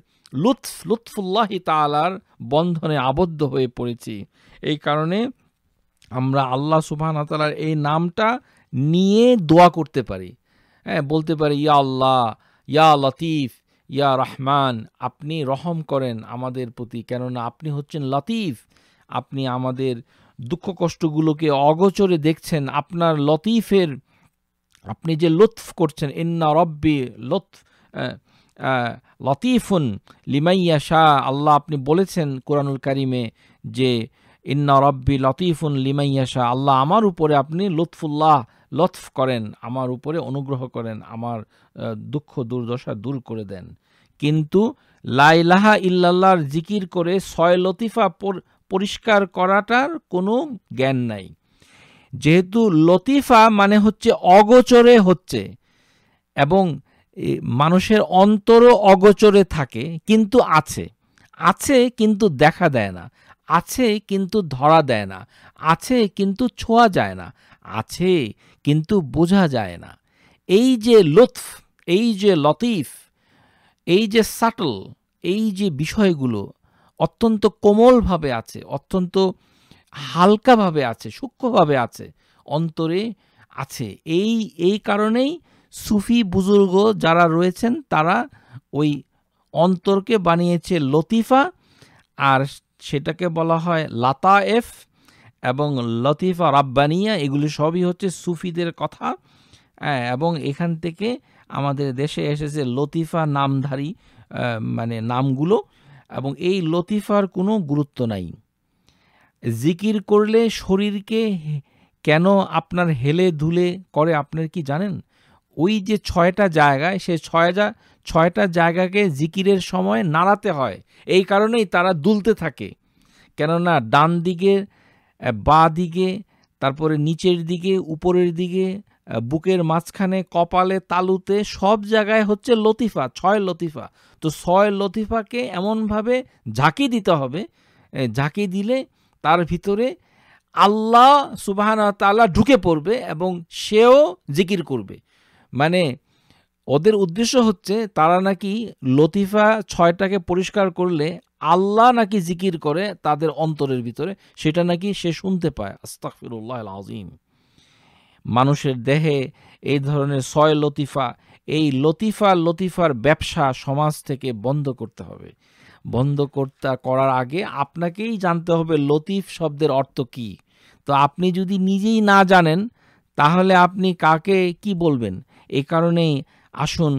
লুৎফ লুৎফুল্লাহ তালার বন্ধনে আবদ্ধ হয়ে পড়েছি এই কারণে আমরা আল্লাহ সুবহান তালার এই নামটা নিয়ে দোয়া করতে পারি হ্যাঁ বলতে পারি ইয়া আল্লাহ ইয়া লতিফ ইয়া রহমান আপনি রহম করেন আমাদের প্রতি কেননা আপনি হচ্ছেন লতিফ আপনি আমাদের দুঃখ কষ্টগুলোকে অগোচরে দেখছেন আপনার লতিফের আপনি যে লুৎফ করছেন ইন্না রব্বি লুৎফ হ্যাঁ, লতিফুন লিমাইয়া শাহ আল্লাহ আপনি বলেছেন কোরআনুল কারিমে যে ইন্না রব্বি লতিফুন লিমাইয়া শাহ আল্লাহ আমার উপরে আপনি লুৎফুল্লাহ লতফ করেন আমার উপরে অনুগ্রহ করেন আমার দুঃখ দুর্দশা দূর করে দেন কিন্তু লাইলাহা ইল্লাল্লাহর জিকির করে ছয় লতিফা পরিষ্কার করাটার কোনো জ্ঞান নাই যেহেতু লতিফা মানে হচ্ছে অগোচরে হচ্ছে এবং মানুষের অন্তরও অগোচরে থাকে কিন্তু আছে আছে কিন্তু দেখা দেয় না আছে কিন্তু ধরা দেয় না আছে কিন্তু ছোঁয়া যায় না আছে কিন্তু বোঝা যায় না এই যে লুৎফ এই যে লতিফ এই যে সাটল এই যে বিষয়গুলো অত্যন্ত কোমলভাবে আছে অত্যন্ত হালকাভাবে আছে সূক্ষ্মভাবে আছে অন্তরে আছে এই এই কারণেই সুফি বুজুর্গ যারা রয়েছেন তারা ওই অন্তরকে বানিয়েছে লতিফা আর সেটাকে বলা হয় এফ এবং লতিফা রাব্বানিয়া এগুলি সবই হচ্ছে সুফিদের কথা হ্যাঁ, এবং এখান থেকে আমাদের দেশে এসেছে লতিফা নামধারী মানে নামগুলো এবং এই লতিফার কোনো গুরুত্ব নাই জিকির করলে শরীরকে কেন আপনার হেলে ধুলে করে আপনার কি জানেন ওই যে ছয়টা জায়গায় সে ছয়টা ছয়টা জায়গাকে জিকিরের সময় নাড়াতে হয় এই কারণেই তারা দুলতে থাকে কেননা ডান দিকে বা দিকে তারপরে নিচের দিকে উপরের দিকে বুকের মাঝখানে কপালে তালুতে সব জায়গায় হচ্ছে লতিফা ছয় লতিফা তো ছয় লতিফাকে এমনভাবে ঝাঁকি দিতে হবে ঝাঁকি দিলে তার ভিতরে আল্লাহ সুবাহ তাল্লাহ ঢুকে পড়বে এবং সেও জিকির করবে মানে ওদের উদ্দেশ্য হচ্ছে তারা নাকি লতিফা ছয়টাকে পরিষ্কার করলে আল্লাহ নাকি জিকির করে তাদের অন্তরের ভিতরে সেটা নাকি সে শুনতে পায় আস্তাকফিরুল্লাহ আজিম মানুষের দেহে এই ধরনের ছয় লতিফা এই লতিফা লতিফার ব্যবসা সমাজ থেকে বন্ধ করতে হবে বন্ধ করতে করার আগে আপনাকেই জানতে হবে লতিফ শব্দের অর্থ কি তো আপনি যদি নিজেই না জানেন তাহলে আপনি কাকে কি বলবেন এ কারণেই আসুন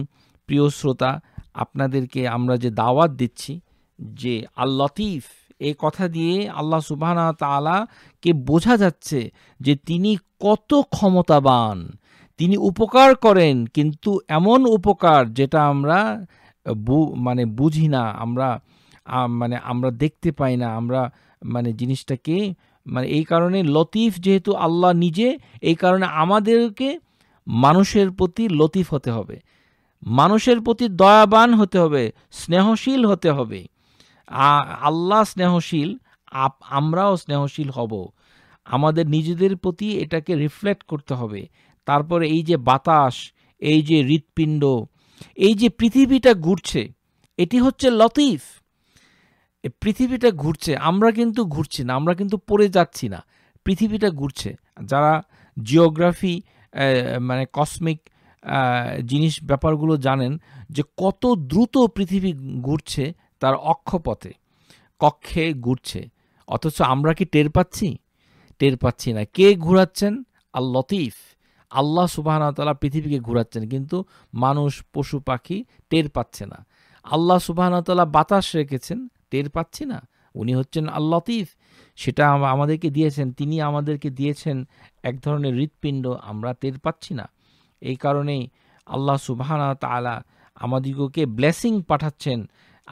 প্রিয় শ্রোতা আপনাদেরকে আমরা যে দাওয়াত দিচ্ছি যে আল লতিফ এ কথা দিয়ে আল্লাহ সুবাহানা তালাকে বোঝা যাচ্ছে যে তিনি কত ক্ষমতাবান তিনি উপকার করেন কিন্তু এমন উপকার যেটা আমরা মানে বুঝি না আমরা মানে আমরা দেখতে পাই না আমরা মানে জিনিসটাকে মানে এই কারণে লতিফ যেহেতু আল্লাহ নিজে এই কারণে আমাদেরকে মানুষের প্রতি লতিফ হতে হবে মানুষের প্রতি দয়াবান হতে হবে স্নেহশীল হতে হবে আল্লাহ স্নেহশীল আমরাও স্নেহশীল হব আমাদের নিজেদের প্রতি এটাকে রিফ্লেক্ট করতে হবে তারপরে এই যে বাতাস এই যে হৃৎপিণ্ড এই যে পৃথিবীটা ঘুরছে এটি হচ্ছে লতিফ পৃথিবীটা ঘুরছে আমরা কিন্তু ঘুরছি না আমরা কিন্তু পড়ে যাচ্ছি না পৃথিবীটা ঘুরছে যারা জিওগ্রাফি মানে কসমিক জিনিস ব্যাপারগুলো জানেন যে কত দ্রুত পৃথিবী ঘুরছে তার অক্ষপথে কক্ষে ঘুরছে অথচ আমরা কি টের পাচ্ছি টের পাচ্ছি না কে ঘুরাচ্ছেন আল লতিফ আল্লাহ সুবাহতালা পৃথিবীকে ঘুরাচ্ছেন কিন্তু মানুষ পশু পাখি টের পাচ্ছে না আল্লাহ সুবাহতালা বাতাস রেখেছেন টের পাচ্ছি না উনি হচ্ছেন আল লতিফ সেটা আমাদেরকে দিয়েছেন তিনি আমাদেরকে দিয়েছেন এক ধরনের হৃৎপিণ্ড আমরা টের পাচ্ছি না এই কারণেই আল্লাহ সুবাহানা তালা আমাদিগকে ব্লেসিং পাঠাচ্ছেন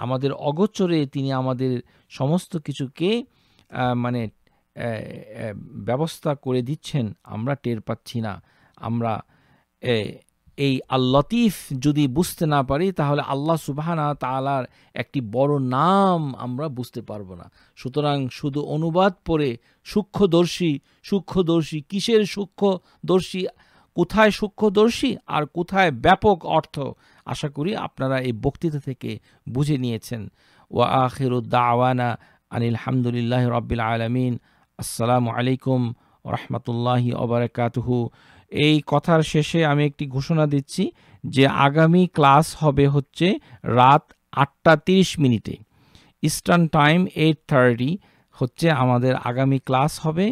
আমাদের অগোচরে তিনি আমাদের সমস্ত কিছুকে মানে ব্যবস্থা করে দিচ্ছেন আমরা টের পাচ্ছি না আমরা এই আল্লাতিফ যদি বুঝতে না পারি তাহলে আল্লাহ সুবাহানা তালার একটি বড় নাম আমরা বুঝতে পারবো না সুতরাং শুধু অনুবাদ পড়ে সূক্ষ্মদর্শী সূক্ষ্মদর্শী কিসের সূক্ষ্মদর্শী কোথায় সূক্ষ্মদর্শী আর কোথায় ব্যাপক অর্থ আশা করি আপনারা এই বক্তৃতা থেকে বুঝে নিয়েছেন ওয়া আখিরুদ্দাওয়ানা আনিল হামদুলিল্লাহ রবিল আলমিন আসসালামু আলাইকুম রহমতুল্লাহি ওবরাকাতহু এই কথার শেষে আমি একটি ঘোষণা দিচ্ছি যে আগামী ক্লাস হবে হচ্ছে রাত আটটা তিরিশ মিনিটে ইস্টার্ন টাইম এইট থার্টি হচ্ছে আমাদের আগামী ক্লাস হবে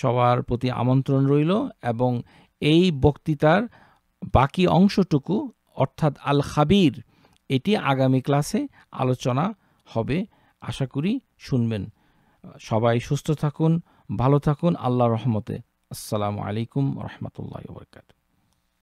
সবার প্রতি আমন্ত্রণ রইল এবং এই বক্তৃতার বাকি অংশটুকু অর্থাৎ আল খাবির এটি আগামী ক্লাসে আলোচনা হবে আশা করি শুনবেন সবাই সুস্থ থাকুন ভালো থাকুন আল্লাহ রহমতে আসসালামু আলাইকুম রহমতুল্লাহ বরকাত